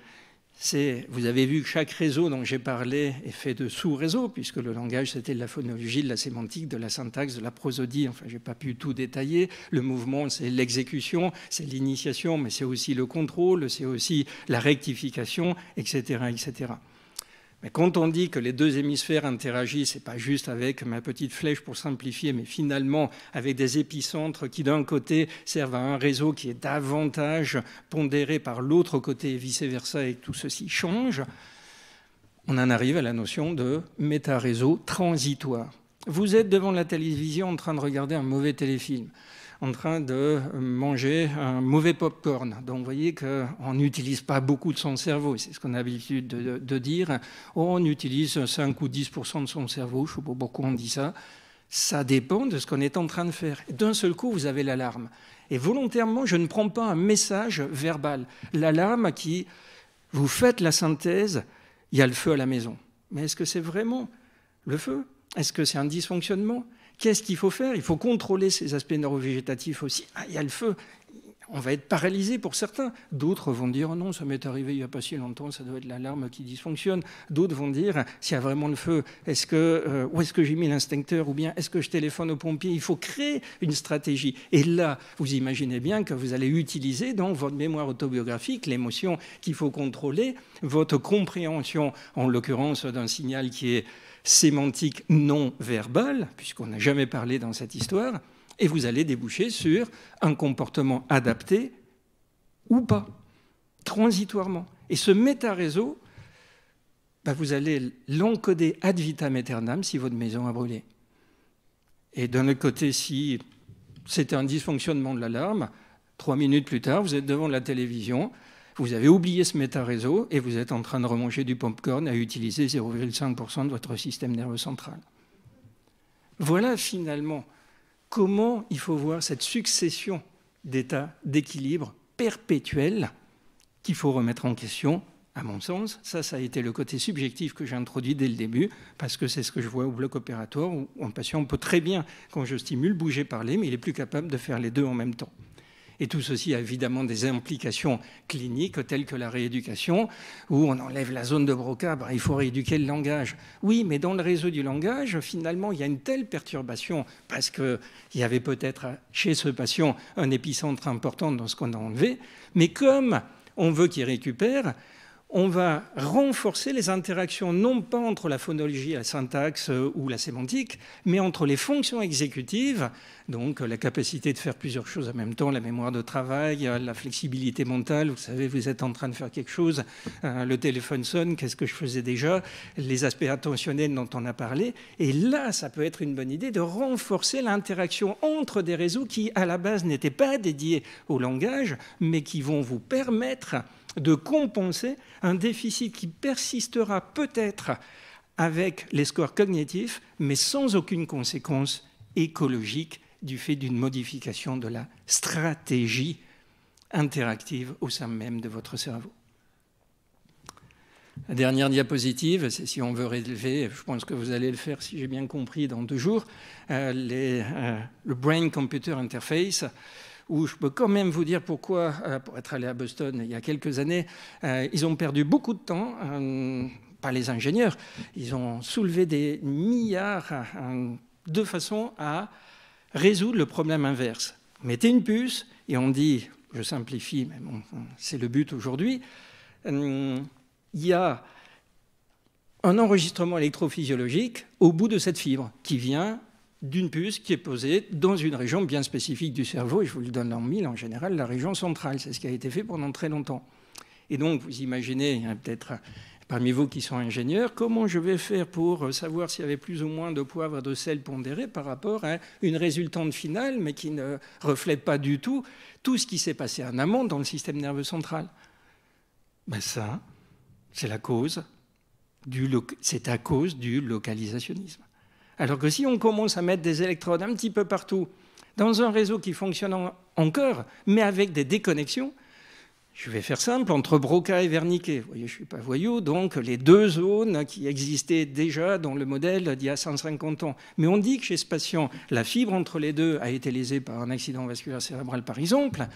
vous avez vu que chaque réseau dont j'ai parlé est fait de sous-réseaux, puisque le langage, c'était de la phonologie, de la sémantique, de la syntaxe, de la prosodie. Enfin, je n'ai pas pu tout détailler. Le mouvement, c'est l'exécution, c'est l'initiation, mais c'est aussi le contrôle, c'est aussi la rectification, etc., etc. Mais quand on dit que les deux hémisphères interagissent, c'est pas juste avec ma petite flèche pour simplifier, mais finalement avec des épicentres qui d'un côté servent à un réseau qui est davantage pondéré par l'autre côté et vice-versa et que tout ceci change, on en arrive à la notion de méta-réseau transitoire. Vous êtes devant la télévision en train de regarder un mauvais téléfilm en train de euh, manger un mauvais pop-corn. Donc vous voyez qu'on n'utilise pas beaucoup de son cerveau, c'est ce qu'on a l'habitude de, dire. On utilise 5 ou 10 de son cerveau, je ne sais pas pourquoi on dit ça. Ça dépend de ce qu'on est en train de faire. D'un seul coup, vous avez l'alarme. Et volontairement, je ne prends pas un message verbal. L'alarme qui, vous faites la synthèse, il y a le feu à la maison. Mais est-ce que c'est vraiment le feu Est-ce que c'est un dysfonctionnement Qu'est-ce qu'il faut faire Il faut contrôler ces aspects neurovégétatifs aussi. Ah, il y a le feu, on va être paralysé pour certains. D'autres vont dire non, ça m'est arrivé il n'y a pas si longtemps, ça doit être l'alarme qui dysfonctionne. D'autres vont dire s'il y a vraiment le feu, est-ce que, euh, où est-ce que j'ai mis l'instincteur ou bien est-ce que je téléphone aux pompiers Il faut créer une stratégie. Et là, vous imaginez bien que vous allez utiliser dans votre mémoire autobiographique l'émotion qu'il faut contrôler, votre compréhension, en l'occurrence, d'un signal qui est sémantique non verbal, puisqu'on n'a jamais parlé dans cette histoire et vous allez déboucher sur un comportement adapté ou pas, transitoirement. Et ce méta-réseau, bah, vous allez l'encoder ad vitam aeternam si votre maison a brûlé. Et d'un autre côté, si c'était un dysfonctionnement de l'alarme, trois minutes plus tard, vous êtes devant la télévision, vous avez oublié ce méta-réseau et vous êtes en train de remanger du popcorn à utiliser 0,5% de votre système nerveux central. Voilà finalement comment il faut voir cette succession d'états d'équilibre perpétuel qu'il faut remettre en question, à mon sens. Ça, ça a été le côté subjectif que j'ai introduit dès le début, parce que c'est ce que je vois au bloc opératoire, où un patient peut très bien, quand je stimule, bouger, parler, mais il est plus capable de faire les deux en même temps. Et tout ceci a évidemment des implications cliniques telles que la rééducation, où on enlève la zone de Broca, il faut rééduquer le langage. Oui, mais dans le réseau du langage, finalement, il y a une telle perturbation, parce qu'il y avait peut-être chez ce patient un épicentre important dans ce qu'on a enlevé, mais comme on veut qu'il récupère, on va renforcer les interactions non pas entre la phonologie la syntaxe euh, ou la sémantique, mais entre les fonctions exécutives, donc euh, la capacité de faire plusieurs choses en même temps, la mémoire de travail, euh, la flexibilité mentale, vous savez, vous êtes en train de faire quelque chose, le téléphone sonne, qu'est-ce que je faisais déjà, les aspects attentionnels dont on a parlé, et là, ça peut être une bonne idée de renforcer l'interaction entre des réseaux qui, à la base, n'étaient pas dédiés au langage, mais qui vont vous permettre de compenser un déficit qui persistera peut-être avec les scores cognitifs, mais sans aucune conséquence écologique du fait d'une modification de la stratégie interactive au sein même de votre cerveau. La dernière diapositive, c'est si on veut relever, je pense que vous allez le faire si j'ai bien compris dans deux jours, euh, euh, le Brain-Computer Interface où je peux quand même vous dire pourquoi, euh, pour être allé à Boston il y a quelques années, euh, ils ont perdu beaucoup de temps euh, pas les ingénieurs, ils ont soulevé des milliards de façon à résoudre le problème inverse. Mettez une puce et on dit, je simplifie, mais c'est le but aujourd'hui, il y a un enregistrement électrophysiologique au bout de cette fibre qui vient d'une puce qui est posée dans une région bien spécifique du cerveau, et je vous le donne en mille, en général, la région centrale. C'est ce qui a été fait pendant très longtemps. Et donc, vous imaginez, hein, peut-être euh, parmi vous qui sont ingénieurs, comment je vais faire pour euh, savoir s'il y avait plus ou moins de poivre et de sel pondéré par rapport à une résultante finale, mais qui ne reflète pas du tout tout ce qui s'est passé en amont dans le système nerveux central ben Ça, c'est la cause c'est à cause du localisationnisme. Alors que si on commence à mettre des électrodes un petit peu partout, dans un réseau qui fonctionne encore, mais avec des déconnexions, je vais faire simple, entre Broca et Verniquet, Vous voyez, je ne suis pas voyou, donc les deux zones qui existaient déjà dans le modèle d'il y a 150 ans. Mais on dit que chez ce patient, la fibre entre les deux a été lésée par un accident vasculaire cérébral, par exemple.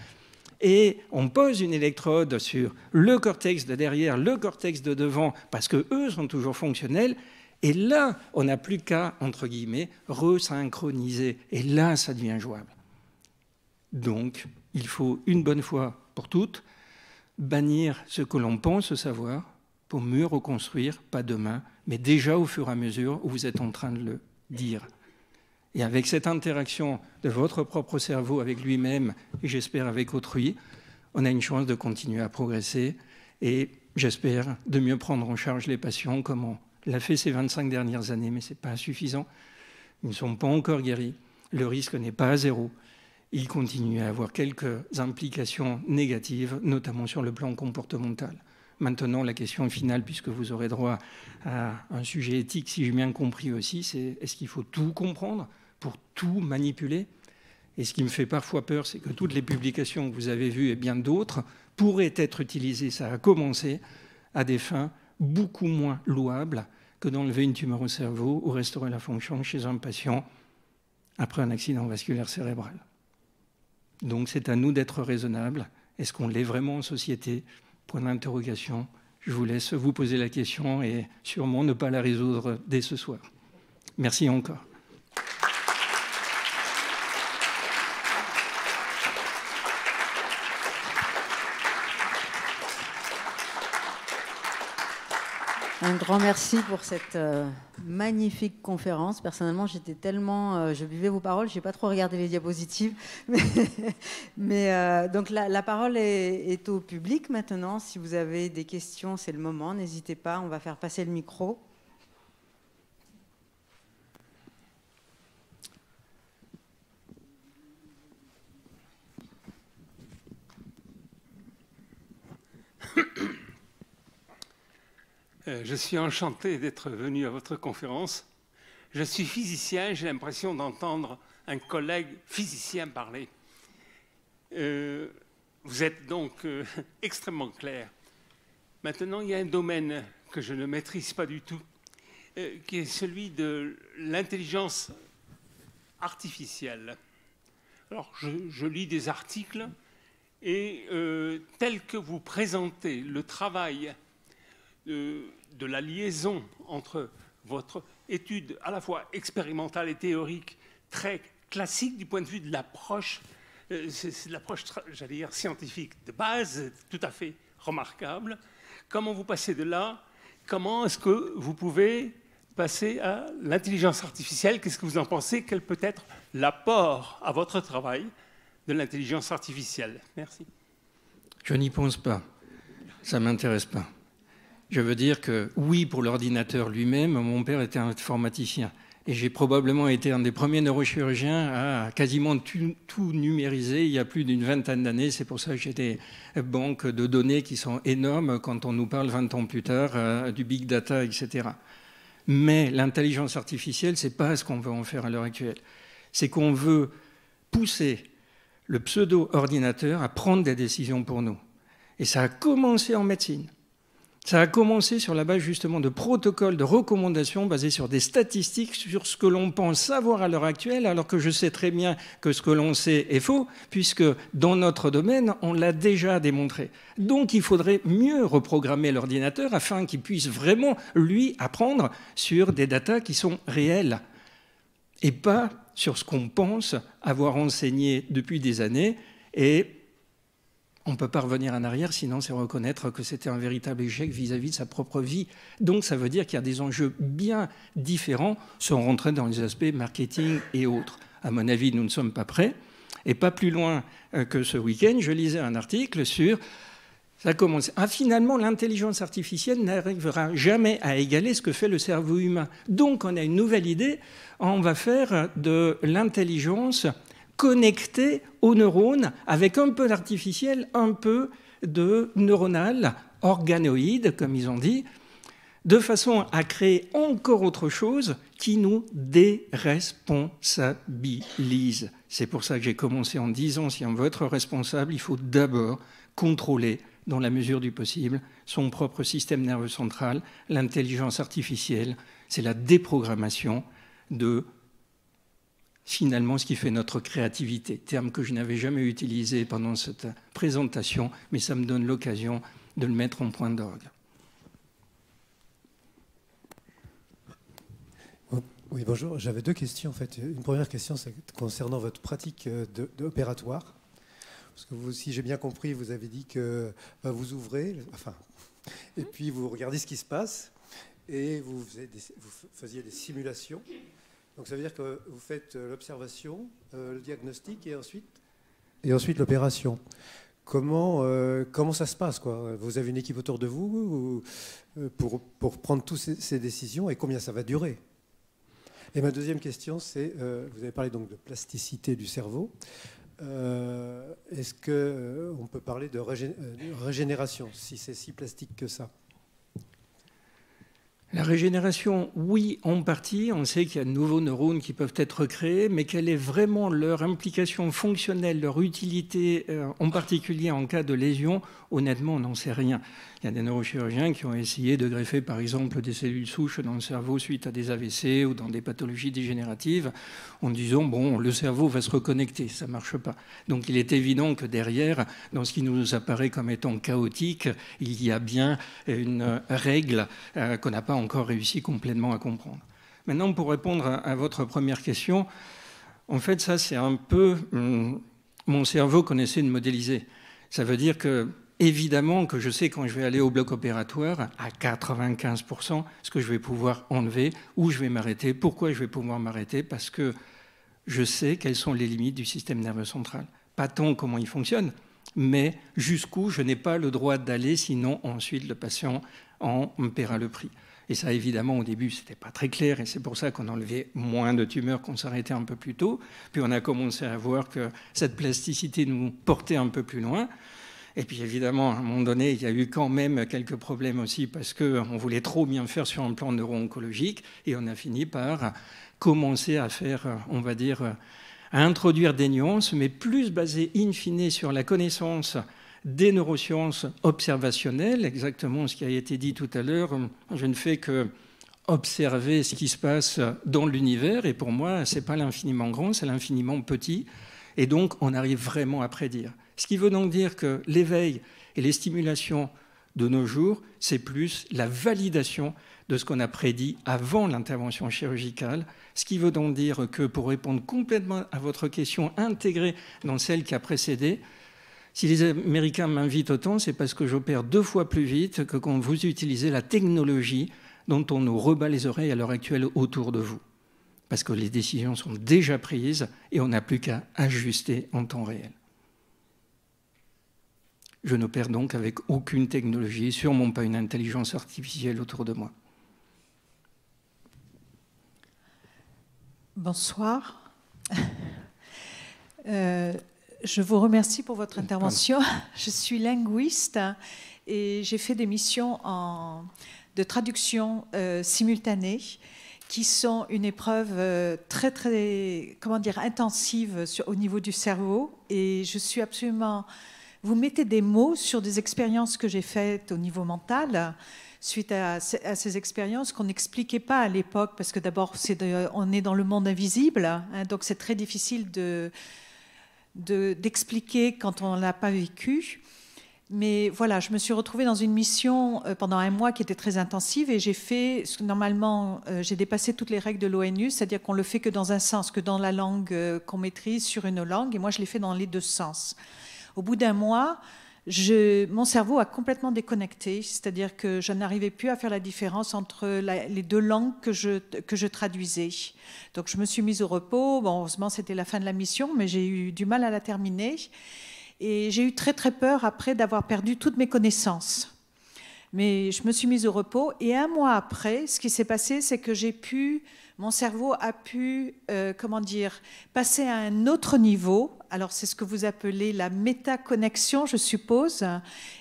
Et on pose une électrode sur le cortex de derrière, le cortex de devant, parce que eux sont toujours fonctionnels. Et là, on n'a plus qu'à, entre guillemets, resynchroniser. Et là, ça devient jouable. Donc, il faut une bonne fois pour toutes bannir ce que l'on pense savoir pour mieux reconstruire, pas demain, mais déjà au fur et à mesure où vous êtes en train de le dire. Et avec cette interaction de votre propre cerveau avec lui-même et j'espère avec autrui, on a une chance de continuer à progresser et j'espère de mieux prendre en charge les patients comme on l'a fait ces 25 dernières années, mais ce n'est pas suffisant. Ils ne sont pas encore guéris. Le risque n'est pas à zéro. Il continue à avoir quelques implications négatives, notamment sur le plan comportemental. Maintenant, la question finale, puisque vous aurez droit à un sujet éthique, si j'ai bien compris aussi, c'est est-ce qu'il faut tout comprendre pour tout manipuler Et ce qui me fait parfois peur, c'est que toutes les publications que vous avez vues et bien d'autres pourraient être utilisées, ça a commencé, à des fins beaucoup moins louable que d'enlever une tumeur au cerveau ou restaurer la fonction chez un patient après un accident vasculaire cérébral. Donc c'est à nous d'être raisonnables. Est-ce qu'on l'est vraiment en société Point d'interrogation. Je vous laisse vous poser la question et sûrement ne pas la résoudre dès ce soir. Merci encore. Un grand merci pour cette euh, magnifique conférence. Personnellement, j'étais tellement, euh, je vivais vos paroles, je n'ai pas trop regardé les diapositives, mais, euh, donc la, parole est, est, au public maintenant. Si vous avez des questions, c'est le moment. N'hésitez pas, on va faire passer le micro. Euh, je suis enchanté d'être venu à votre conférence. Je suis physicien, j'ai l'impression d'entendre un collègue physicien parler. Euh, vous êtes donc euh, extrêmement clair. Maintenant, il y a un domaine que je ne maîtrise pas du tout, qui est celui de l'intelligence artificielle. Alors, je, lis des articles et tel que vous présentez le travail euh, de la liaison entre votre étude à la fois expérimentale et théorique, très classique du point de vue de l'approche, euh, l'approche, j'allais dire, scientifique de base, tout à fait remarquable. Comment vous passez de là Comment est-ce que vous pouvez passer à l'intelligence artificielle Qu'est-ce que vous en pensez Quel peut être l'apport à votre travail de l'intelligence artificielle Merci. Je n'y pense pas. Ça ne m'intéresse pas. Je veux dire que oui, pour l'ordinateur lui-même, mon père était un informaticien. Et j'ai probablement été un des premiers neurochirurgiens à quasiment tout, numériser il y a plus d'une vingtaine d'années. C'est pour ça que j'ai des banques de données qui sont énormes quand on nous parle 20 ans plus tard euh, du big data, etc. Mais l'intelligence artificielle, ce n'est pas ce qu'on veut en faire à l'heure actuelle. C'est qu'on veut pousser le pseudo-ordinateur à prendre des décisions pour nous. Et ça a commencé en médecine. Ça a commencé sur la base justement de protocoles de recommandations basées sur des statistiques sur ce que l'on pense savoir à l'heure actuelle, alors que je sais très bien que ce que l'on sait est faux, puisque dans notre domaine, on l'a déjà démontré. Donc il faudrait mieux reprogrammer l'ordinateur afin qu'il puisse vraiment, lui, apprendre sur des datas qui sont réelles et pas sur ce qu'on pense avoir enseigné depuis des années et on ne peut pas revenir en arrière, sinon c'est reconnaître que c'était un véritable échec vis-à-vis de sa propre vie. Donc ça veut dire qu'il y a des enjeux bien différents sans rentrer dans les aspects marketing et autres. À mon avis, nous ne sommes pas prêts. Et pas plus loin euh, que ce week-end, je lisais un article sur... Ça commence. Ah, finalement, l'intelligence artificielle n'arrivera jamais à égaler ce que fait le cerveau humain. Donc, on a une nouvelle idée. On va faire de l'intelligence connecter aux neurones avec un peu d'artificiel, un peu de neuronal, organoïde, comme ils ont dit, de façon à créer encore autre chose qui nous déresponsabilise. C'est pour ça que j'ai commencé en disant, si on veut être responsable, il faut d'abord contrôler, dans la mesure du possible, son propre système nerveux central, l'intelligence artificielle, c'est la déprogrammation de finalement ce qui fait notre créativité. Terme que je n'avais jamais utilisé pendant cette présentation, mais ça me donne l'occasion de le mettre en point d'orgue. Oh, oui, bonjour. J'avais deux questions en fait. Une première question, c'est concernant votre pratique euh, d'opératoire. Parce que vous, si j'ai bien compris, vous avez dit que bah, vous ouvrez, enfin, et mm-hmm. puis vous regardez ce qui se passe, et vous, vous faisiez des simulations donc ça veut dire que vous faites euh, l'observation, euh, le diagnostic et ensuite et ensuite l'opération. Comment, euh, comment ça se passe quoi Vous avez une équipe autour de vous pour, prendre toutes ces, décisions et combien ça va durer Et ma deuxième question, c'est, vous avez parlé donc de plasticité du cerveau. Est-ce qu'on peut parler de régénération, si c'est si plastique que ça la régénération, oui, en partie. On sait qu'il y a de nouveaux neurones qui peuvent être créés, mais quelle est vraiment leur implication fonctionnelle, leur utilité, euh, en particulier en cas de lésion Honnêtement, on n'en sait rien. Il y a des neurochirurgiens qui ont essayé de greffer, par exemple, des cellules souches dans le cerveau suite à des AVC ou dans des pathologies dégénératives, en disant bon, le cerveau va se reconnecter, ça marche pas. Donc, il est évident que derrière, dans ce qui nous apparaît comme étant chaotique, il y a bien une euh, règle euh, qu'on n'a pas encore réussi complètement à comprendre. Maintenant, pour répondre à, votre première question, en fait, ça, c'est un peu hmm, mon cerveau qu'on essaie de modéliser. Ça veut dire que, évidemment, que je sais quand je vais aller au bloc opératoire, à 95%, ce que je vais pouvoir enlever, où je vais m'arrêter, pourquoi je vais pouvoir m'arrêter, parce que je sais quelles sont les limites du système nerveux central. Pas tant comment il fonctionne, mais jusqu'où je n'ai pas le droit d'aller, sinon ensuite le patient en paiera le prix. Et ça, évidemment, au début, ce n'était pas très clair, et c'est pour ça qu'on enlevait moins de tumeurs, qu'on s'arrêtait un peu plus tôt. Puis on a commencé à voir que cette plasticité nous portait un peu plus loin. Et puis évidemment, à un moment donné, il y a eu quand même quelques problèmes aussi parce qu'on voulait trop bien faire sur un plan neuro-oncologique et on a fini par commencer à faire, on va dire, à introduire des nuances, mais plus basées in fine sur la connaissance des neurosciences observationnelles, exactement ce qui a été dit tout à l'heure. Je ne fais que observer ce qui se passe dans l'univers, et pour moi, ce n'est pas l'infiniment grand, c'est l'infiniment petit, et donc on arrive vraiment à prédire. Ce qui veut donc dire que l'éveil et les stimulations de nos jours, c'est plus la validation de ce qu'on a prédit avant l'intervention chirurgicale, ce qui veut donc dire que pour répondre complètement à votre question intégrée dans celle qui a précédé, si les Américains m'invitent autant, c'est parce que j'opère deux fois plus vite que quand vous utilisez la technologie dont on nous rebat les oreilles à l'heure actuelle autour de vous. Parce que les décisions sont déjà prises et on n'a plus qu'à ajuster en temps réel. Je n'opère donc avec aucune technologie, sûrement pas une intelligence artificielle autour de moi. Bonsoir. Euh, je vous remercie pour votre intervention. Je suis linguiste et j'ai fait des missions en, de traduction euh, simultanée qui sont une épreuve euh, très, très, comment dire, intensive sur, au niveau du cerveau. Et je suis absolument... Vous mettez des mots sur des expériences que j'ai faites au niveau mental suite à, ces expériences qu'on n'expliquait pas à l'époque parce que d'abord on est dans le monde invisible, hein, donc c'est très difficile de d'expliquer quand on ne l'a pas vécu. Mais voilà, je me suis retrouvée dans une mission euh, pendant un mois qui était très intensive et j'ai fait, normalement, euh, j'ai dépassé toutes les règles de l'ONU, c'est-à-dire qu'on le fait que dans un sens, que dans la langue euh, qu'on maîtrise sur une langue, et moi je l'ai fait dans les deux sens. Au bout d'un mois, mon cerveau a complètement déconnecté, c'est-à-dire que je n'arrivais plus à faire la différence entre les deux langues que je, traduisais. Donc je me suis mise au repos, bon, heureusement c'était la fin de la mission, mais j'ai eu du mal à la terminer. Et j'ai eu très très peur après d'avoir perdu toutes mes connaissances. Mais je me suis mise au repos et un mois après, ce qui s'est passé, c'est que j'ai pu, mon cerveau a pu, euh, comment dire, passer à un autre niveau alors c'est ce que vous appelez la méta-connexion, je suppose,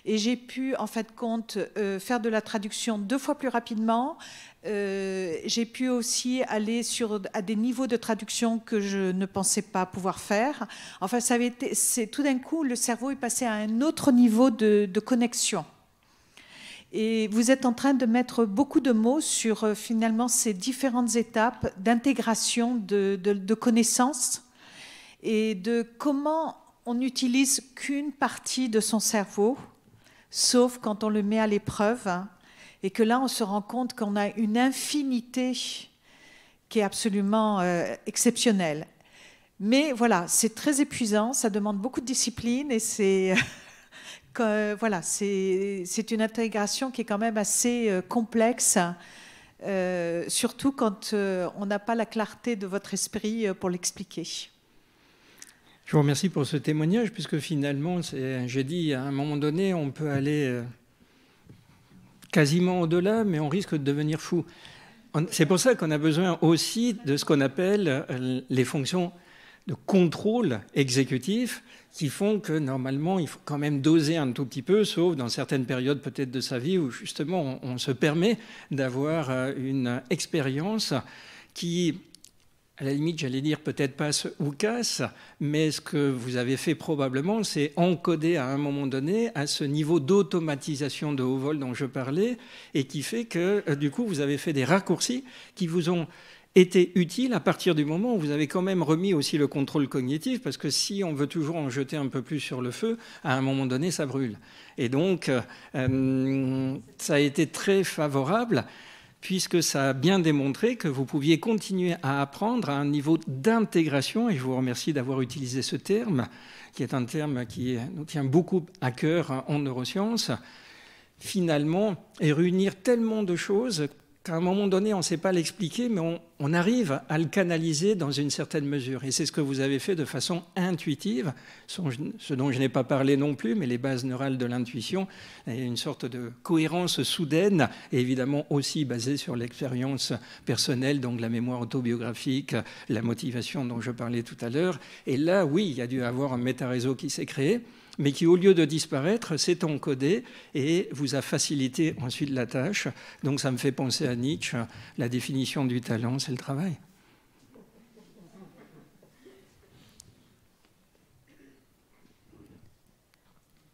et j'ai pu, en fait compte, euh, faire de la traduction deux fois plus rapidement. Euh, j'ai pu aussi aller sur, à des niveaux de traduction que je ne pensais pas pouvoir faire. Enfin, c'est, tout d'un coup, le cerveau est passé à un autre niveau de, connexion. Et vous êtes en train de mettre beaucoup de mots sur euh, finalement ces différentes étapes d'intégration de connaissances et de comment on n'utilise qu'une partie de son cerveau, sauf quand on le met à l'épreuve, hein, et que là on se rend compte qu'on a une infinité qui est absolument euh, exceptionnelle. Mais voilà, c'est très épuisant, ça demande beaucoup de discipline et c'est euh, euh, voilà, c'est une intégration qui est quand même assez complexe. Hein, surtout quand on n'a pas la clarté de votre esprit pour l'expliquer. Je vous remercie pour ce témoignage, puisque finalement, j'ai dit, à un moment donné, on peut aller euh, quasiment au-delà, mais on risque de devenir fou. C'est pour ça qu'on a besoin aussi de ce qu'on appelle euh, les fonctions de contrôle exécutif qui font que normalement il faut quand même doser un tout petit peu, sauf dans certaines périodes peut-être de sa vie où justement on, se permet d'avoir euh, une expérience qui à la limite, j'allais dire peut-être pas ou casse, mais ce que vous avez fait probablement, c'est encoder à un moment donné à ce niveau d'automatisation de haut vol dont je parlais, et qui fait que euh, du coup, vous avez fait des raccourcis qui vous ont été utiles à partir du moment où vous avez quand même remis aussi le contrôle cognitif, parce que si on veut toujours en jeter un peu plus sur le feu, à un moment donné, ça brûle. Et donc, euh, euh, ça a été très favorable puisque ça a bien démontré que vous pouviez continuer à apprendre à un niveau d'intégration, et je vous remercie d'avoir utilisé ce terme, qui est un terme qui nous tient beaucoup à cœur en neurosciences, finalement, et réunir tellement de choses à un moment donné, on ne sait pas l'expliquer, mais on, arrive à le canaliser dans une certaine mesure. Et c'est ce que vous avez fait de façon intuitive, ce dont je n'ai pas parlé non plus, mais les bases neurales de l'intuition, une sorte de cohérence soudaine, évidemment aussi basée sur l'expérience personnelle, donc la mémoire autobiographique, la motivation dont je parlais tout à l'heure. Et là, oui, il y a dû avoir un méta-réseau qui s'est créé mais qui, au lieu de disparaître, s'est encodé et vous a facilité ensuite la tâche. Donc ça me fait penser à Nietzsche, la définition du talent, c'est le travail.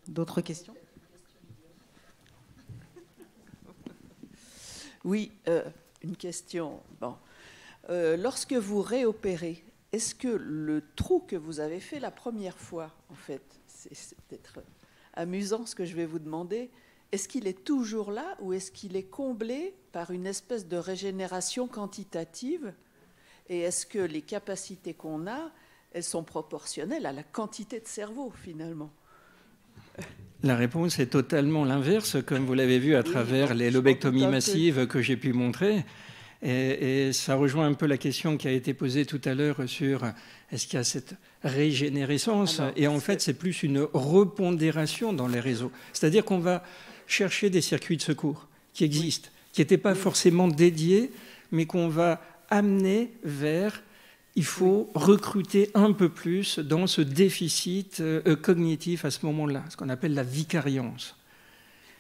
D'autres questions Oui, euh, une question. Bon. Euh, lorsque vous réopérez, est-ce que le trou que vous avez fait la première fois, en fait, c'est peut-être euh, amusant ce que je vais vous demander. Est-ce qu'il est toujours là ou est-ce qu'il est comblé par une espèce de régénération quantitative Et est-ce que les capacités qu'on a, elles sont proportionnelles à la quantité de cerveau finalement la réponse est totalement l'inverse, comme vous l'avez vu à travers les lobectomies massives que j'ai pu montrer. Et, ça rejoint un peu la question qui a été posée tout à l'heure sur est-ce qu'il y a cette régénérescence Et en fait, c'est plus une repondération dans les réseaux. C'est-à-dire qu'on va chercher des circuits de secours qui existent, qui n'étaient pas forcément dédiés, mais qu'on va amener vers il faut recruter un peu plus dans ce déficit euh, euh, cognitif à ce moment-là, ce qu'on appelle la vicariance.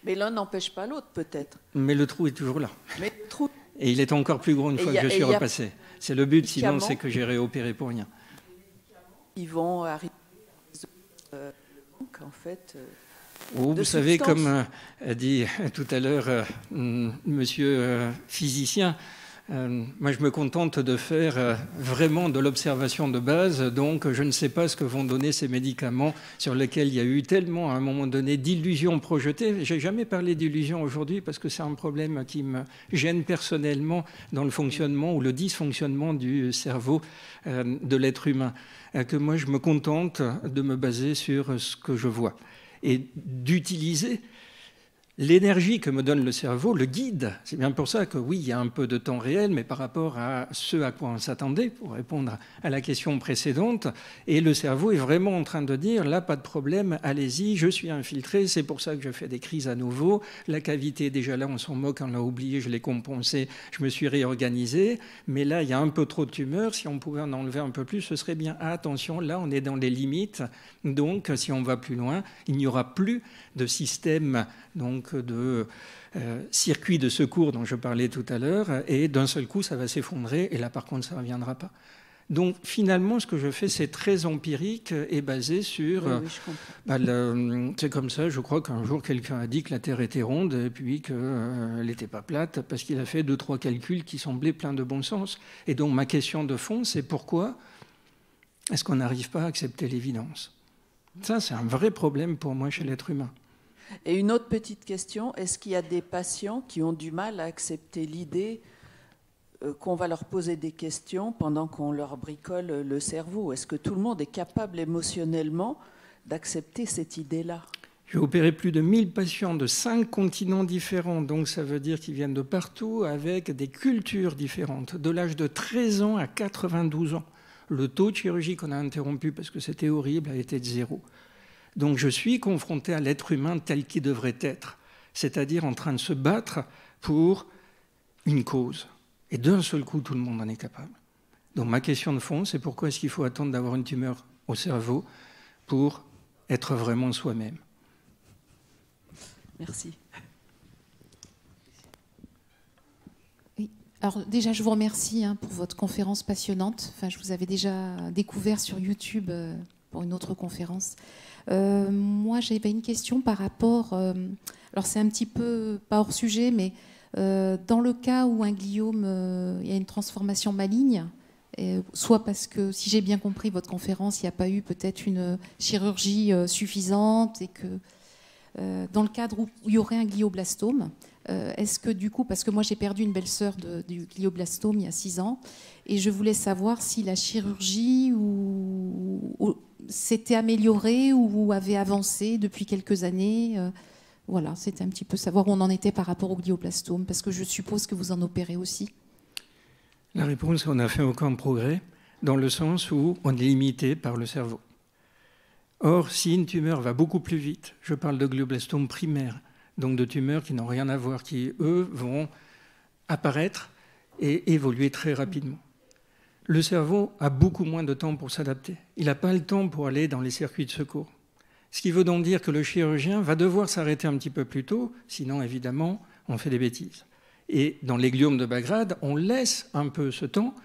Mais l'un n'empêche pas l'autre, peut-être. Mais le trou est toujours là. Mais le trou et il est encore plus gros une fois que je suis repassé. C'est le but, sinon c'est que j'ai réopéré pour rien. Ils vont euh, en fait. Euh, vous savez, comme a euh, dit tout à l'heure monsieur physicien, euh, moi, je me contente de faire euh, vraiment de l'observation de base, donc je ne sais pas ce que vont donner ces médicaments sur lesquels il y a eu tellement, à un moment donné, d'illusions projetées. J'ai jamais parlé d'illusions aujourd'hui parce que c'est un problème qui me gêne personnellement dans le fonctionnement ou le dysfonctionnement du cerveau euh, de l'être humain, que moi, je me contente de me baser sur ce que je vois et d'utiliser L'énergie que me donne le cerveau le guide. C'est bien pour ça que oui, il y a un peu de temps réel, mais par rapport à ce à quoi on s'attendait, pour répondre à la question précédente, et le cerveau est vraiment en train de dire, là, pas de problème, allez-y, je suis infiltré, c'est pour ça que je fais des crises à nouveau, la cavité, déjà là, on s'en moque, on l'a oublié, je l'ai compensé, je me suis réorganisé, mais là, il y a un peu trop de tumeurs, si on pouvait en enlever un peu plus, ce serait bien. Ah, attention, là, on est dans les limites, donc si on va plus loin, il n'y aura plus de système. Donc, de euh, circuits circuit de secours dont je parlais tout à l'heure, et d'un seul coup, ça va s'effondrer, et là, par contre, ça ne reviendra pas. Donc finalement, ce que je fais, c'est très empirique et basé sur... Euh, bah, c'est comme ça, je crois qu'un jour, quelqu'un a dit que la Terre était ronde et puis qu'elle euh, n'était pas plate parce qu'il a fait deux, trois calculs qui semblaient pleins de bon sens. Et donc ma question de fond, c'est pourquoi est-ce qu'on n'arrive pas à accepter l'évidence Ça, c'est un vrai problème pour moi chez l'être humain. Et une autre petite question, est-ce qu'il y a des patients qui ont du mal à accepter l'idée euh, qu'on va leur poser des questions pendant qu'on leur bricole le cerveau Est-ce que tout le monde est capable émotionnellement d'accepter cette idée-là j'ai opéré plus de 1000 patients de 5 continents différents, donc ça veut dire qu'ils viennent de partout avec des cultures différentes, de l'âge de 13 ans à 92 ans. Le taux de chirurgie qu'on a interrompu parce que c'était horrible a été de zéro. Donc je suis confronté à l'être humain tel qu'il devrait être, c'est-à-dire en train de se battre pour une cause. Et d'un seul coup, tout le monde en est capable. Donc ma question de fond, c'est pourquoi est-ce qu'il faut attendre d'avoir une tumeur au cerveau pour être vraiment soi-même Merci. Alors déjà, je vous remercie hein, pour votre conférence passionnante. je vous avais déjà découvert sur YouTube euh, pour une autre conférence. Euh, moi, j'avais une question par rapport. Euh, alors, c'est un petit peu pas hors sujet, mais euh, dans le cas où un gliome il y a une transformation maligne, soit parce que, si j'ai bien compris votre conférence, il n'y a pas eu peut-être une chirurgie suffisante et que. dans le cadre où il y aurait un glioblastome, est-ce que du coup, parce que moi j'ai perdu une belle sœur du glioblastome il y a 6 ans, et je voulais savoir si la chirurgie ou s'était amélioré ou avait avancé depuis quelques années. Euh, voilà, c'était un petit peu savoir où on en était par rapport au glioblastome, parce que je suppose que vous en opérez aussi. La réponse, on n'a fait aucun progrès, dans le sens où on est limité par le cerveau. Or, si une tumeur va beaucoup plus vite, je parle de glioblastome primaire, donc de tumeurs qui n'ont rien à voir, qui, eux, vont apparaître et évoluer très rapidement le cerveau a beaucoup moins de temps pour s'adapter. Il n'a pas le temps pour aller dans les circuits de secours. Ce qui veut donc dire que le chirurgien va devoir s'arrêter un petit peu plus tôt, sinon évidemment on fait des bêtises. Et dans les de Bagrade, on laisse un peu ce temps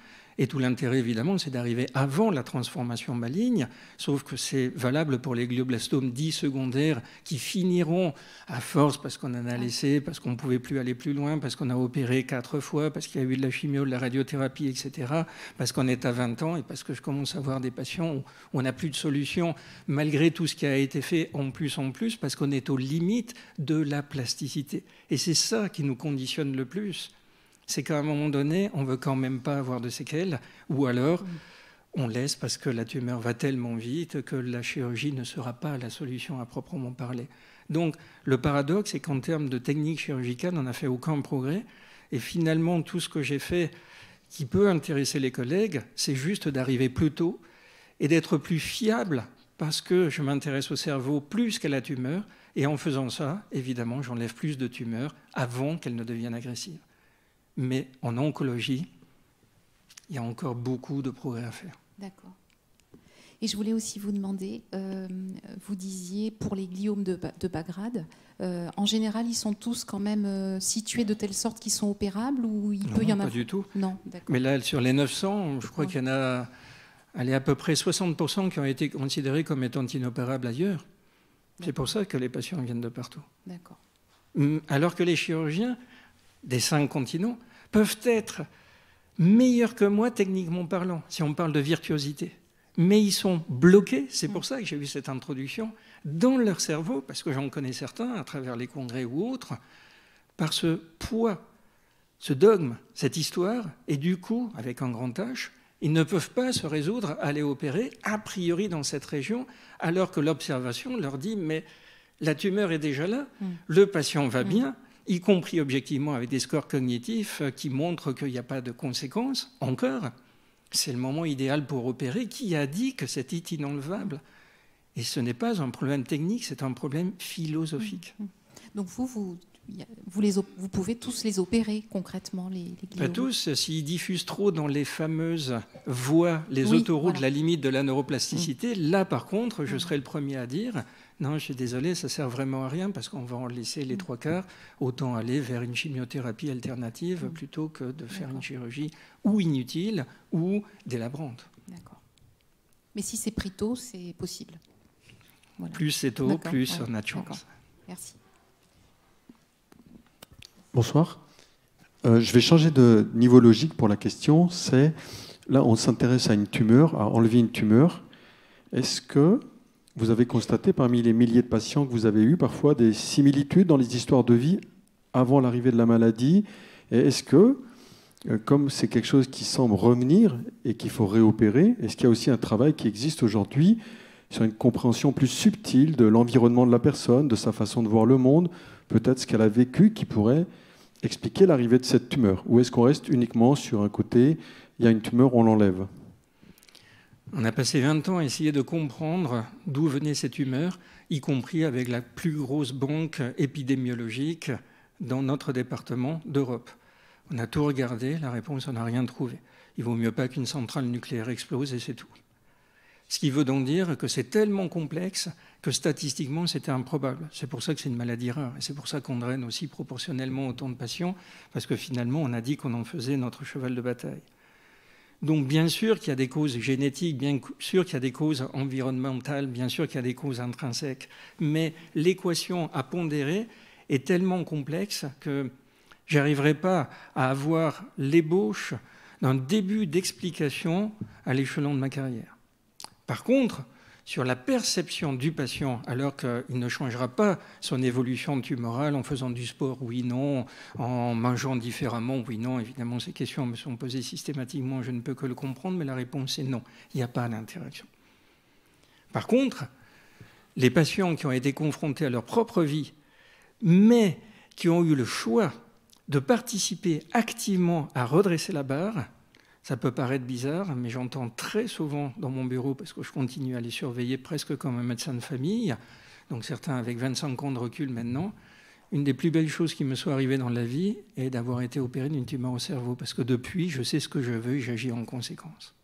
et tout l'intérêt, évidemment, c'est d'arriver avant la transformation maligne, sauf que c'est valable pour les glioblastomes dits secondaires qui finiront, à force, parce qu'on en a laissé, parce qu'on ne pouvait plus aller plus loin, parce qu'on a opéré quatre fois, parce qu'il y a eu de la chimio, de la radiothérapie, etc., parce qu'on est à 20 ans et parce que je commence à voir des patients où on n'a plus de solution, malgré tout ce qui a été fait en plus en plus, parce qu'on est aux limites de la plasticité. Et c'est ça qui nous conditionne le plus c'est qu'à un moment donné, on veut quand même pas avoir de séquelles, ou alors on laisse parce que la tumeur va tellement vite que la chirurgie ne sera pas la solution à proprement parler. Donc le paradoxe, c'est qu'en termes de technique chirurgicale, on n'a fait aucun progrès, et finalement tout ce que j'ai fait qui peut intéresser les collègues, c'est juste d'arriver plus tôt et d'être plus fiable parce que je m'intéresse au cerveau plus qu'à la tumeur, et en faisant ça, évidemment, j'enlève plus de tumeurs avant qu'elles ne deviennent agressives. Mais en oncologie, il y a encore beaucoup de progrès à faire. D'accord. Et je voulais aussi vous demander, euh, vous disiez pour les gliomes de, de Bagrade, euh, en général, ils sont tous quand même euh, situés de telle sorte qu'ils sont opérables ou il peut y en avoir Pas du tout. Non, Mais là, sur les 900, je crois qu'il y en a allez, à peu près 60% qui ont été considérés comme étant inopérables ailleurs. C'est pour ça que les patients viennent de partout. D'accord. Hum, alors que les chirurgiens des cinq continents peuvent être meilleurs que moi techniquement parlant, si on parle de virtuosité. Mais ils sont bloqués, c'est pour ça que j'ai vu cette introduction, dans leur cerveau, parce que j'en connais certains à travers les congrès ou autres, par ce poids, ce dogme, cette histoire, et du coup, avec un grand H, ils ne peuvent pas se résoudre à aller opérer a priori dans cette région, alors que l'observation leur dit mais la tumeur est déjà là, mm. le patient va mm. bien, y compris objectivement avec des scores cognitifs euh, qui montrent qu'il n'y a pas de conséquences, encore, c'est le moment idéal pour opérer. Qui a dit que c'était inenlevable Et ce n'est pas un problème technique, c'est un problème philosophique. Mm, mm. Donc vous, vous, vous, les, vous pouvez tous les opérer concrètement les, Pas tous, s'ils diffusent trop dans les fameuses voies, les autoroutes, de la limite de la neuroplasticité, mm. là par contre, je serai le premier à dire, non, je suis désolé, ça sert vraiment à rien parce qu'on va en laisser les trois quarts. Autant aller vers une chimiothérapie alternative mm. plutôt que de faire une chirurgie ou inutile ou délabrante. D'accord. Mais si c'est pris tôt, c'est possible. Plus c'est tôt, plus on a de chance. Merci. Bonsoir. Euh, je vais changer de niveau logique pour la question. C'est là, on s'intéresse à une tumeur, à enlever une tumeur. Est-ce que vous avez constaté parmi les milliers de patients que vous avez eu parfois des similitudes dans les histoires de vie avant l'arrivée de la maladie. Est-ce que, euh, comme c'est quelque chose qui semble revenir et qu'il faut réopérer, est-ce qu'il y a aussi un travail qui existe aujourd'hui sur une compréhension plus subtile de l'environnement de la personne, de sa façon de voir le monde, peut-être ce qu'elle a vécu qui pourrait expliquer l'arrivée de cette tumeur Ou est-ce qu'on reste uniquement sur un côté, il y a une tumeur, on l'enlève on a passé 20 ans à essayer de comprendre d'où venait cette humeur, y compris avec la plus grosse banque épidémiologique dans notre département d'Europe. On a tout regardé, la réponse, on n'a rien trouvé. Il vaut mieux pas qu'une centrale nucléaire explose et c'est tout. Ce qui veut donc dire que c'est tellement complexe que statistiquement c'était improbable. C'est pour ça que c'est une maladie rare et c'est pour ça qu'on draine aussi proportionnellement autant de patients parce que finalement on a dit qu'on en faisait notre cheval de bataille. Donc bien sûr qu'il y a des causes génétiques, bien sûr qu'il y a des causes environnementales, bien sûr qu'il y a des causes intrinsèques, mais l'équation à pondérer est tellement complexe que j'arriverai pas à avoir l'ébauche d'un début d'explication à l'échelon de ma carrière. Par contre, sur la perception du patient, alors qu'il ne changera pas son évolution tumorale en faisant du sport, oui, non, en mangeant différemment, oui, non. Évidemment, ces questions me sont posées systématiquement, je ne peux que le comprendre, mais la réponse est non, il n'y a pas d'interaction. Par contre, les patients qui ont été confrontés à leur propre vie, mais qui ont eu le choix de participer activement à redresser la barre, ça peut paraître bizarre, mais j'entends très souvent dans mon bureau, parce que je continue à les surveiller presque comme un médecin de famille, donc certains avec 25 ans de recul maintenant, une des plus belles choses qui me soit arrivée dans la vie est d'avoir été opéré d'une tumeur au cerveau, parce que depuis, je sais ce que je veux et j'agis en conséquence.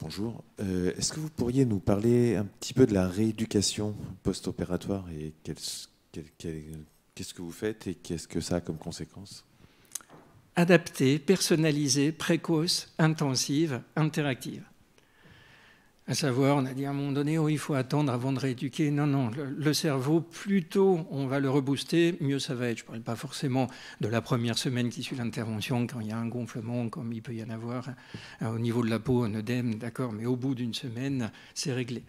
Bonjour. Euh, est-ce que vous pourriez nous parler un petit peu de la rééducation post-opératoire et quels, Qu'est-ce que vous faites et qu'est-ce que ça a comme conséquence Adapté, personnalisée, précoce, intensive, interactive. À savoir, on a dit à un moment donné, oh, il faut attendre avant de rééduquer. Non, non, le, cerveau, plus tôt on va le rebooster, mieux ça va être. Je ne parle pas forcément de la première semaine qui suit l'intervention, quand il y a un gonflement, comme il peut y en avoir euh, au niveau de la peau, un œdème, d'accord, mais au bout d'une semaine, c'est réglé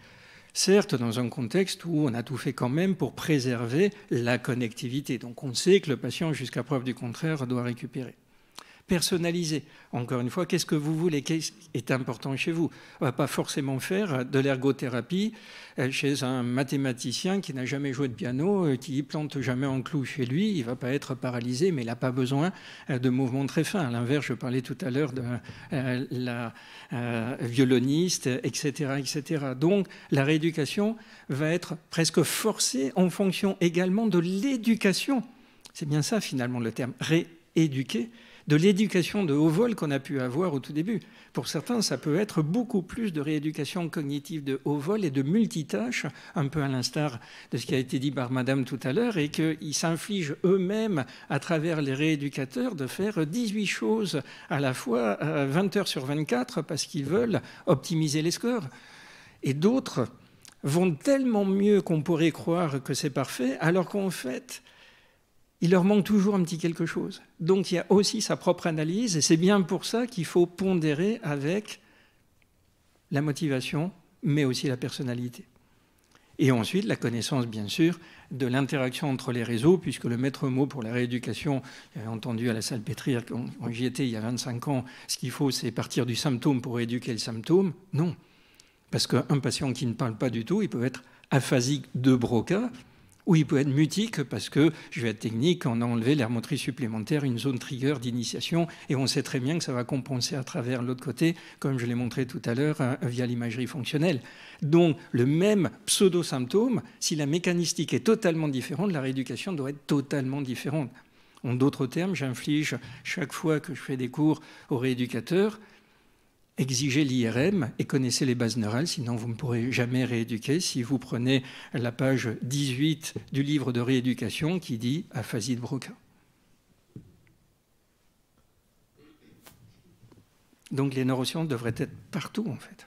certes dans un contexte où on a tout fait quand même pour préserver la connectivité. Donc on sait que le patient, jusqu'à preuve du contraire, doit récupérer personnalisé. Encore une fois, qu'est-ce que vous voulez Qu'est-ce qui est important chez vous On va pas forcément faire de l'ergothérapie euh, chez un mathématicien qui n'a jamais joué de piano, euh, qui ne plante jamais un clou chez lui. Il va pas être paralysé, mais il n'a pas besoin euh, de mouvements très fins. À l'inverse, je parlais tout à l'heure de la violoniste, etc., etc. Donc, la rééducation va être presque forcée en fonction également de l'éducation. C'est bien ça, finalement, le terme rééduquer de l'éducation de haut vol qu'on a pu avoir au tout début. Pour certains, ça peut être beaucoup plus de rééducation cognitive de haut vol et de multitâche, un peu à l'instar de ce qui a été dit par Madame tout à l'heure, et qu'ils s'infligent eux-mêmes, à travers les rééducateurs, de faire 18 choses à la fois, 20 euh, heures sur 24, parce qu'ils veulent optimiser les scores. Et d'autres vont tellement mieux qu'on pourrait croire que c'est parfait, alors qu'en fait, il leur manque toujours un petit quelque chose. Donc il y a aussi sa propre analyse, et c'est bien pour ça qu'il faut pondérer avec la motivation, mais aussi la personnalité. Et ensuite, la connaissance, bien sûr, de l'interaction entre les réseaux, puisque le maître mot pour la rééducation, j'avais entendu à la salle Pétrière, quand j'y étais il y a 25 ans, ce qu'il faut, c'est partir du symptôme pour éduquer le symptôme. Non. Parce qu'un patient qui ne parle pas du tout, il peut être aphasique de Broca, ou il peut être mutique parce que, je vais être technique, on a enlevé l'air supplémentaire, une zone trigger d'initiation, et on sait très bien que ça va compenser à travers l'autre côté, comme je l'ai montré tout à l'heure, euh, via l'imagerie fonctionnelle. Donc, le même pseudo-symptôme, si la mécanistique est totalement différente, la rééducation doit être totalement différente. En d'autres termes, j'inflige chaque fois que je fais des cours aux rééducateurs Exigez l'IRM et connaissez les bases neurales, sinon vous ne pourrez jamais rééduquer. Si vous prenez la page 18 du livre de rééducation qui dit aphasie de Broca. Donc les neurosciences devraient être partout en fait.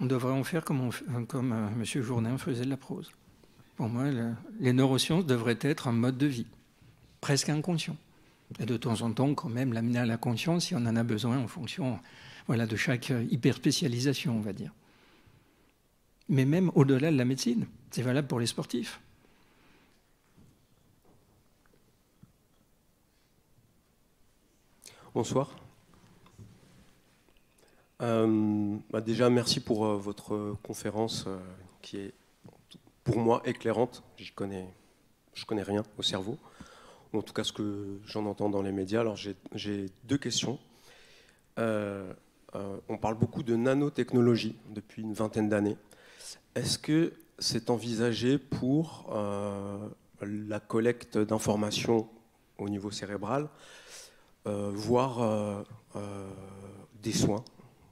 On devrait en faire comme, euh, comme euh, M. Jourdain faisait de la prose. Pour moi, les neurosciences devraient être un mode de vie, presque inconscient et de temps en temps quand même l'amener à la conscience si on en a besoin en fonction voilà, de chaque euh, hyperspécialisation, on va dire. Mais même au-delà de la médecine, c'est valable pour les sportifs. Bonsoir. Euh, bah déjà, merci pour euh, votre conférence qui est pour moi éclairante. Je connais, je connais rien au cerveau en tout cas ce que j'en entends dans les médias. Alors j'ai deux questions. Euh, euh, on parle beaucoup de nanotechnologie depuis une vingtaine d'années. Est-ce que c'est envisagé pour euh, la collecte d'informations au niveau cérébral, voire des soins,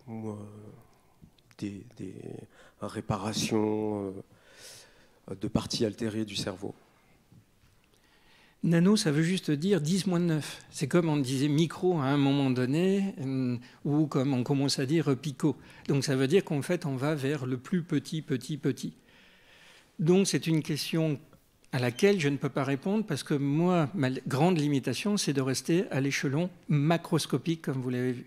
ou, des, réparations de parties altérées du cerveau Nano, ça veut juste dire 10 moins 9. C'est comme on disait micro à un moment donné, euh, ou comme on commence à dire picot. Donc ça veut dire qu'en fait, on va vers le plus petit, petit, petit. Donc c'est une question à laquelle je ne peux pas répondre parce que moi, ma grande limitation, c'est de rester à l'échelon macroscopique, comme vous l'avez vu.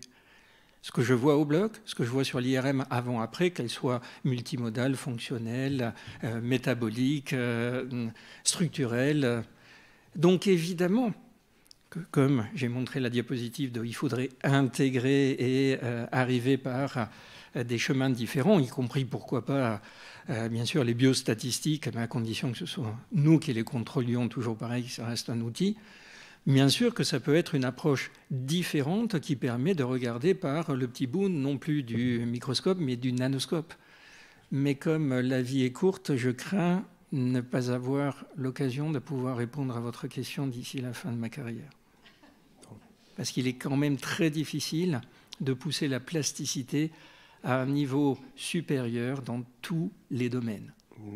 Ce que je vois au bloc, ce que je vois sur l'IRM avant-après, qu'elle soit multimodale, fonctionnelle, euh, métabolique, euh, structurelle. Donc évidemment, comme j'ai montré la diapositive il faudrait intégrer et euh, arriver par euh, des chemins différents, y compris pourquoi pas, euh, bien sûr, les biostatistiques, mais à condition que ce soit nous qui les contrôlions, toujours pareil, ça reste un outil. Bien sûr que ça peut être une approche différente qui permet de regarder par le petit bout, non plus du microscope, mais du nanoscope. Mais comme la vie est courte, je crains ne pas avoir l'occasion de pouvoir répondre à votre question d'ici la fin de ma carrière. Parce qu'il est quand même très difficile de pousser la plasticité à un niveau supérieur dans tous les domaines.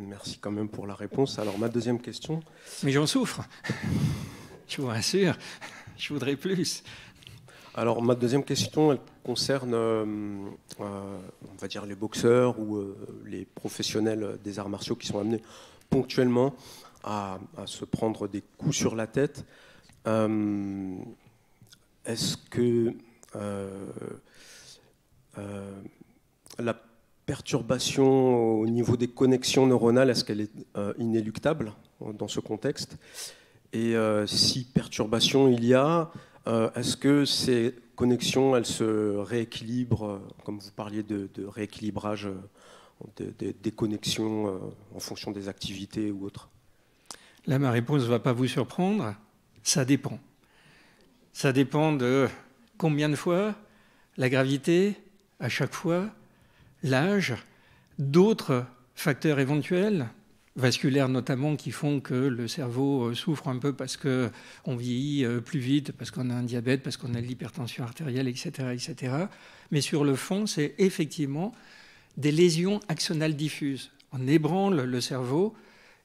Merci quand même pour la réponse. Alors ma deuxième question. Mais j'en souffre. Je vous rassure, je voudrais plus. Alors ma deuxième question, elle concerne, euh, euh, on va dire, les boxeurs ou euh, les professionnels des arts martiaux qui sont amenés ponctuellement à, se prendre des coups sur la tête. Euh, est-ce que euh, euh, la perturbation au niveau des connexions neuronales, est-ce qu'elle est, inéluctable dans ce contexte Et si perturbation il y a, est-ce que ces connexions, elles se rééquilibrent, comme vous parliez de rééquilibrage des, euh, en fonction des activités ou autres Là, ma réponse ne va pas vous surprendre. Ça dépend. Ça dépend de combien de fois, la gravité, à chaque fois, l'âge, d'autres facteurs éventuels, vasculaires notamment, qui font que le cerveau euh, souffre un peu parce qu'on vieillit euh, plus vite, parce qu'on a un diabète, parce qu'on a l'hypertension artérielle, etc., etc. Mais sur le fond, c'est effectivement des lésions axonales diffuses. On ébranle le cerveau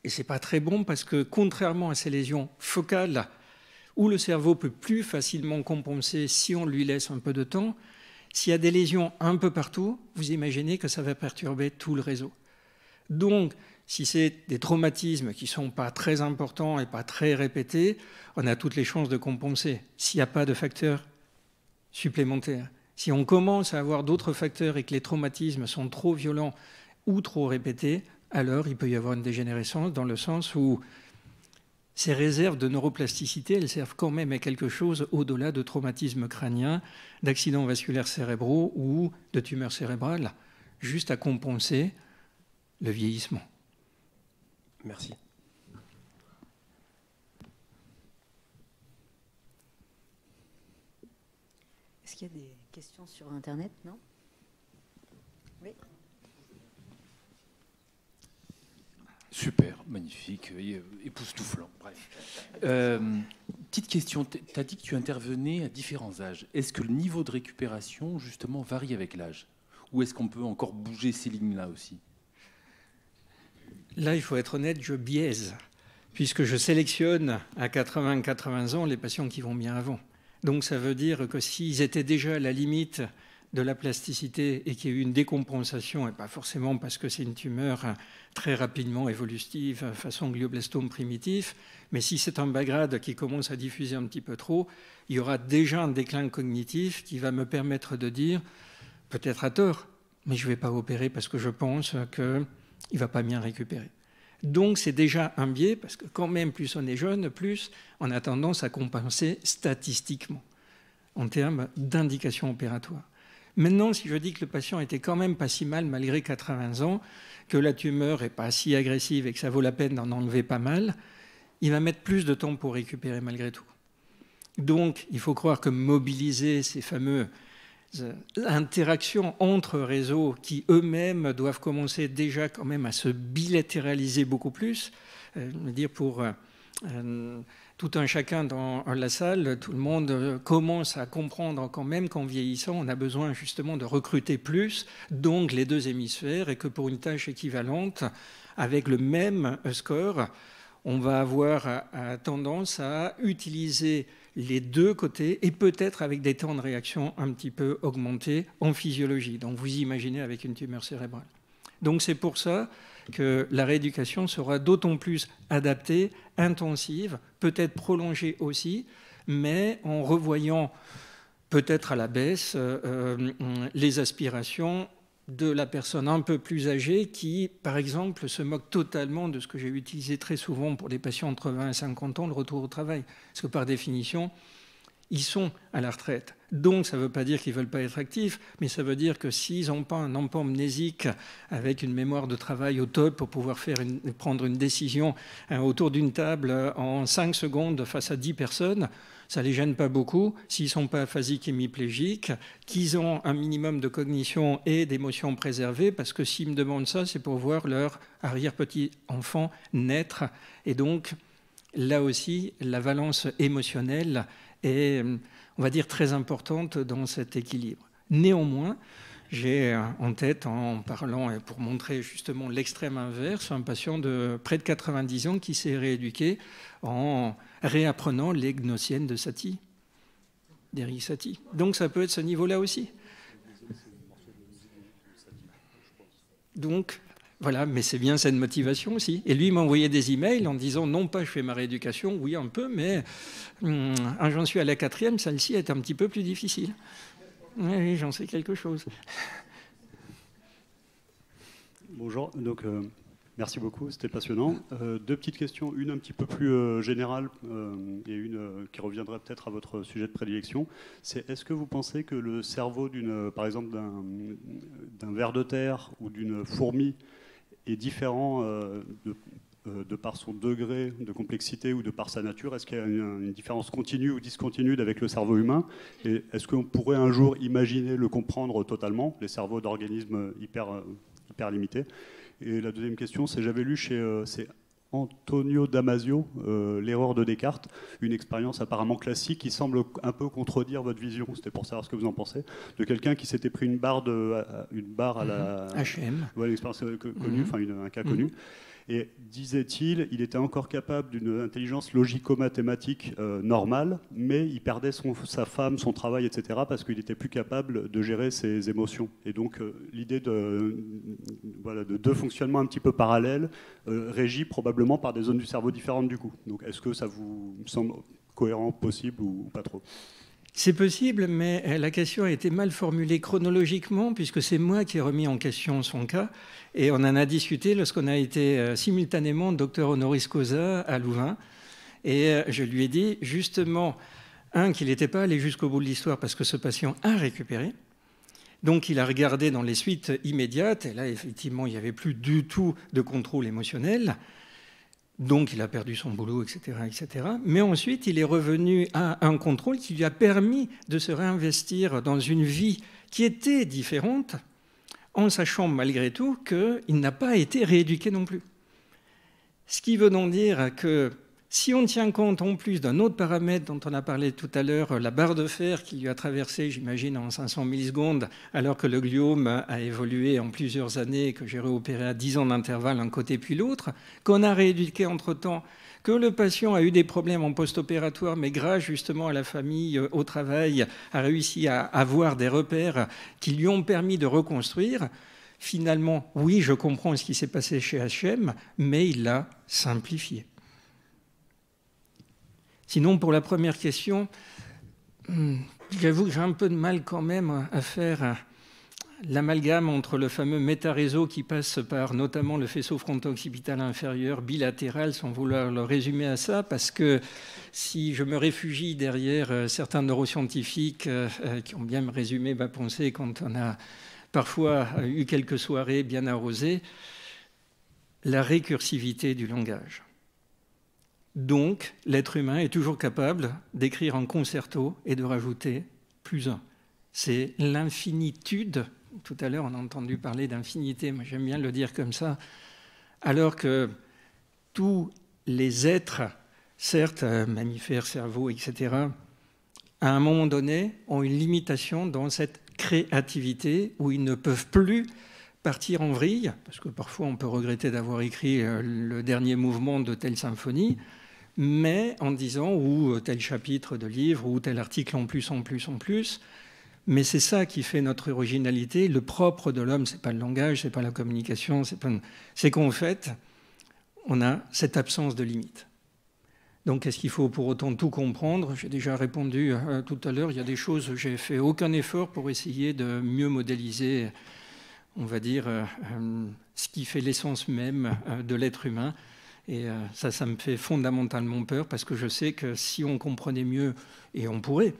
et ce c'est pas très bon parce que contrairement à ces lésions focales où le cerveau peut plus facilement compenser si on lui laisse un peu de temps, s'il y a des lésions un peu partout, vous imaginez que ça va perturber tout le réseau. Donc, si c'est des traumatismes qui ne sont pas très importants et pas très répétés, on a toutes les chances de compenser s'il n'y a pas de facteurs supplémentaires. Si on commence à avoir d'autres facteurs et que les traumatismes sont trop violents ou trop répétés, alors il peut y avoir une dégénérescence dans le sens où ces réserves de neuroplasticité, elles servent quand même à quelque chose au-delà de traumatismes crâniens, d'accidents vasculaires cérébraux ou de tumeurs cérébrales, juste à compenser le vieillissement. Merci. Est-ce qu'il sur Internet, non Oui. Super, magnifique, euh, époustouflant, bref. Euh, petite question, tu as dit que tu intervenais à différents âges. Est-ce que le niveau de récupération, justement, varie avec l'âge Ou est-ce qu'on peut encore bouger ces lignes-là aussi Là, il faut être honnête, je biaise, puisque je sélectionne à 80-80 ans les patients qui vont bien avant. Donc ça veut dire que s'ils étaient déjà à la limite de la plasticité et qu'il y a eu une décompensation, et pas forcément parce que c'est une tumeur très rapidement évolutive façon glioblastome primitif, mais si c'est un bagrade qui commence à diffuser un petit peu trop, il y aura déjà un déclin cognitif qui va me permettre de dire, peut-être à tort, mais je ne vais pas opérer parce que je pense qu'il ne va pas bien récupérer. Donc c'est déjà un biais, parce que quand même, plus on est jeune, plus on a tendance à compenser statistiquement, en termes d'indications opératoires. Maintenant, si je dis que le patient était quand même pas si mal malgré 80 ans, que la tumeur n'est pas si agressive et que ça vaut la peine d'en enlever pas mal, il va mettre plus de temps pour récupérer malgré tout. Donc, il faut croire que mobiliser ces fameux euh, l'interaction entre réseaux qui eux-mêmes doivent commencer déjà quand même à se bilatéraliser beaucoup plus. Euh, dire pour euh, euh, tout un chacun dans la salle, tout le monde commence à comprendre quand même qu'en vieillissant, on a besoin justement de recruter plus, donc les deux hémisphères, et que pour une tâche équivalente, avec le même score, on va avoir tendance à utiliser les deux côtés et peut-être avec des temps de réaction un petit peu augmentés en physiologie. Donc vous imaginez avec une tumeur cérébrale. Donc c'est pour ça que la rééducation sera d'autant plus adaptée, intensive, peut-être prolongée aussi, mais en revoyant peut-être à la baisse euh, euh, les aspirations de la personne un peu plus âgée qui, par exemple, se moque totalement de ce que j'ai utilisé très souvent pour des patients entre 20 et 50 ans, le retour au travail. Parce que par définition, ils sont à la retraite. Donc ça ne veut pas dire qu'ils ne veulent pas être actifs, mais ça veut dire que s'ils n'ont pas un emploi amnésique avec une mémoire de travail au top pour pouvoir faire prendre une décision hein, autour d'une table euh, en 5 secondes face à 10 personnes, ça ne les gêne pas beaucoup s'ils ne sont pas aphasiques et miplégiques, qu'ils ont un minimum de cognition et d'émotions préservées, parce que s'ils me demandent ça, c'est pour voir leur arrière-petit enfant naître. Et donc, là aussi, la valence émotionnelle et, euh, on va dire, très importante dans cet équilibre. Néanmoins, j'ai euh, en tête, en parlant et pour montrer justement l'extrême inverse, un patient de près de 90 ans qui s'est rééduqué en réapprenant les gnosiennes de Satie, d'Eric Satie. Donc ça peut être ce niveau-là aussi. Donc, voilà, mais c'est bien cette motivation aussi. Et lui m'envoyait des emails en disant non pas je fais ma rééducation, oui un peu, mais hum, j'en suis à la quatrième, celle-ci est un petit peu plus difficile. Oui, j'en sais quelque chose. Bonjour, donc euh, merci beaucoup, c'était passionnant. Euh, deux petites questions, une un petit peu plus euh, générale et une qui reviendrait peut-être à votre sujet de prédilection. C'est est-ce que vous pensez que le cerveau, par exemple, d'un ver de terre ou d'une fourmi, est différent euh, euh, de, par son degré de complexité ou de par sa nature Est-ce qu'il y a une, différence continue ou discontinue avec le cerveau humain Et est-ce qu'on pourrait un jour imaginer le comprendre totalement, les cerveaux d'organismes hyper, euh, hyper limités Et la deuxième question, c'est j'avais lu chez Antonio Damasio, euh, L'erreur de Descartes, une expérience apparemment classique qui semble un peu contredire votre vision, c'était pour savoir ce que vous en pensez, de quelqu'un qui s'était pris une barre, de, une barre à la... HM. Ouais, une expérience euh, connue, mmh. enfin un cas mmh. connu, et disait-il, il était encore capable d'une intelligence logico-mathématique euh, normale, mais il perdait son, sa femme, son travail, etc., parce qu'il n'était plus capable de gérer ses émotions. Et donc euh, l'idée de, voilà, de deux fonctionnements un petit peu parallèles euh, régis probablement par des zones du cerveau différentes du coup. Donc est-ce que ça vous semble cohérent, possible ou pas trop c'est possible, mais euh, la question a été mal formulée chronologiquement, puisque c'est moi qui ai remis en question son cas, et on en a discuté lorsqu'on a été euh, simultanément docteur honoris causa à Louvain. Et euh, je lui ai dit, justement, un, qu'il n'était pas allé jusqu'au bout de l'histoire parce que ce patient a récupéré. Donc il a regardé dans les suites immédiates, et là, effectivement, il n'y avait plus du tout de contrôle émotionnel. Donc il a perdu son boulot, etc., etc. Mais ensuite, il est revenu à un contrôle qui lui a permis de se réinvestir dans une vie qui était différente, en sachant malgré tout qu'il n'a pas été rééduqué non plus. Ce qui veut donc dire que si on tient compte en plus d'un autre paramètre dont on a parlé tout à l'heure, la barre de fer qui lui a traversé, j'imagine, en 500 millisecondes, alors que le gliome a évolué en plusieurs années et que j'ai réopéré à 10 ans d'intervalle un côté puis l'autre, qu'on a rééduqué entre-temps, que le patient a eu des problèmes en post-opératoire, mais grâce justement à la famille, euh, au travail, a réussi à avoir des repères qui lui ont permis de reconstruire, finalement, oui, je comprends ce qui s'est passé chez HM, mais il l'a simplifié. Sinon, pour la première question, hmm, j'avoue que j'ai un peu de mal quand même à faire euh, l'amalgame entre le fameux méta-réseau qui passe par notamment le faisceau fronto-occipital inférieur bilatéral, sans vouloir le résumer à ça, parce que si je me réfugie derrière euh, certains neuroscientifiques euh, qui ont bien résumé ma pensée quand on a parfois eu quelques soirées bien arrosées, la récursivité du langage. Donc, l'être humain est toujours capable d'écrire en concerto et de rajouter plus un. C'est l'infinitude. Tout à l'heure, on a entendu parler d'infinité, mais j'aime bien le dire comme ça. Alors que tous les êtres, certes, euh, mammifères, cerveaux, etc., à un moment donné, ont une limitation dans cette créativité où ils ne peuvent plus partir en vrille, parce que parfois on peut regretter d'avoir écrit euh, le dernier mouvement de telle symphonie mais en disant ou euh, tel chapitre de livre ou tel article en plus, en plus, en plus. Mais c'est ça qui fait notre originalité. Le propre de l'homme, c'est pas le langage, c'est pas la communication, c'est qu'en fait, on a cette absence de limite. Donc, est-ce qu'il faut pour autant tout comprendre J'ai déjà répondu euh, tout à l'heure. Il y a des choses, j'ai fait aucun effort pour essayer de mieux modéliser, on va dire, euh, ce qui fait l'essence même de l'être humain. Et euh, ça, ça me fait fondamentalement peur parce que je sais que si on comprenait mieux, et on pourrait,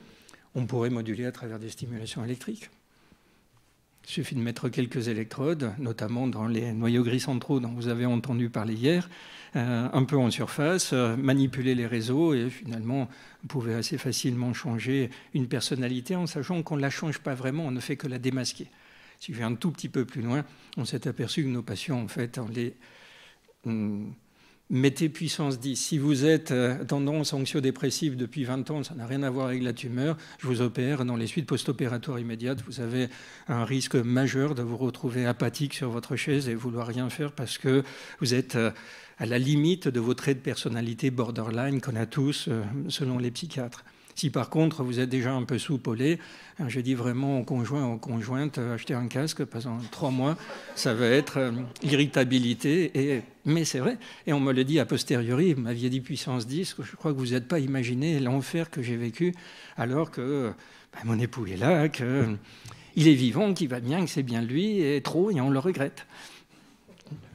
on pourrait moduler à travers des stimulations électriques. Il suffit de mettre quelques électrodes, notamment dans les noyaux gris centraux dont vous avez entendu parler hier, euh, un peu en surface, euh, manipuler les réseaux et finalement, vous pouvez assez facilement changer une personnalité en sachant qu'on ne la change pas vraiment, on ne fait que la démasquer. Si je vais un tout petit peu plus loin, on s'est aperçu que nos patients, en fait, on les, mettez puissance 10. Si vous êtes euh, tendance anxio-dépressive depuis 20 ans, ça n'a rien à voir avec la tumeur, je vous opère dans les suites post-opératoires immédiates. Vous avez un risque majeur de vous retrouver apathique sur votre chaise et vouloir rien faire parce que vous êtes euh, à la limite de vos traits de personnalité borderline qu'on a tous euh, selon les psychiatres. Si par contre vous êtes déjà un peu sous hein, je dis vraiment aux conjoints, aux conjointes, euh, acheter un casque pendant trois mois, ça va être euh, irritabilité. Et, mais c'est vrai, et on me le dit a posteriori, vous m'aviez dit puissance 10, je crois que vous n'êtes pas imaginé l'enfer que j'ai vécu alors que ben, mon époux est là, qu'il est vivant, qu'il va bien, que c'est bien lui, et trop, et on le regrette.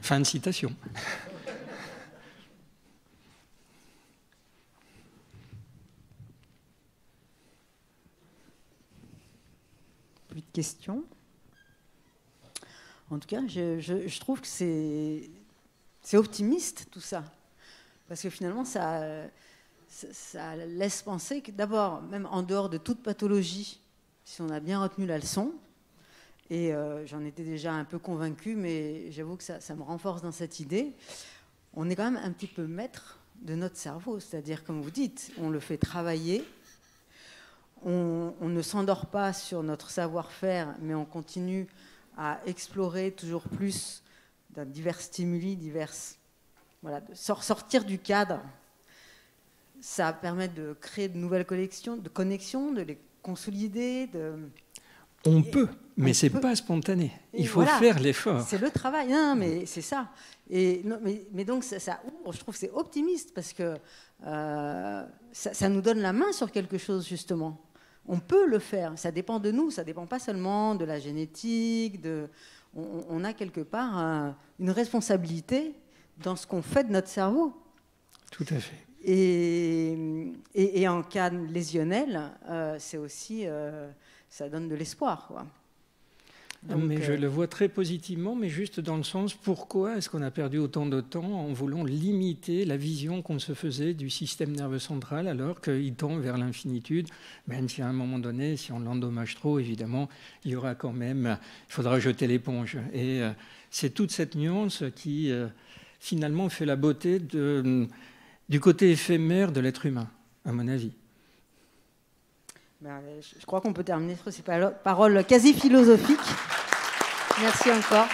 Fin de citation. de questions. En tout cas, je, trouve que c'est, optimiste tout ça. Parce que finalement, ça, laisse penser que d'abord, même en dehors de toute pathologie, si on a bien retenu la leçon, et euh, j'en étais déjà un peu convaincue, mais j'avoue que ça, ça, me renforce dans cette idée, on est quand même un petit peu maître de notre cerveau. C'est-à-dire, comme vous dites, on le fait travailler on, ne s'endort pas sur notre savoir-faire, mais on continue à explorer toujours plus divers stimuli, diverses Voilà, de sortir du cadre, ça permet de créer de nouvelles collections, de connexions, de les consolider. On peut, mais c'est pas spontané. Il faut faire l'effort. C'est le travail, mais c'est ça. Et mais, donc ça, je trouve que c'est optimiste parce que euh, ça nous donne la main sur quelque chose justement. On peut le faire, ça dépend de nous, ça dépend pas seulement de la génétique, on, a quelque part une responsabilité dans ce qu'on fait de notre cerveau. Tout à fait. Et, en cas lésionnel, euh, c'est aussi, euh, ça donne de l'espoir mais je euh, le vois très positivement, mais juste dans le sens pourquoi est-ce qu'on a perdu autant de temps en voulant limiter la vision qu'on se faisait du système nerveux central alors qu'il tend vers l'infinitude, même si à un moment donné, si on l'endommage trop, évidemment, il y aura quand même, il faudra jeter l'éponge. Et euh, c'est toute cette nuance qui euh, finalement fait la beauté du côté éphémère de l'être humain, à mon avis. Ben, je crois qu'on peut terminer sur ces paroles quasi philosophiques. Merci encore.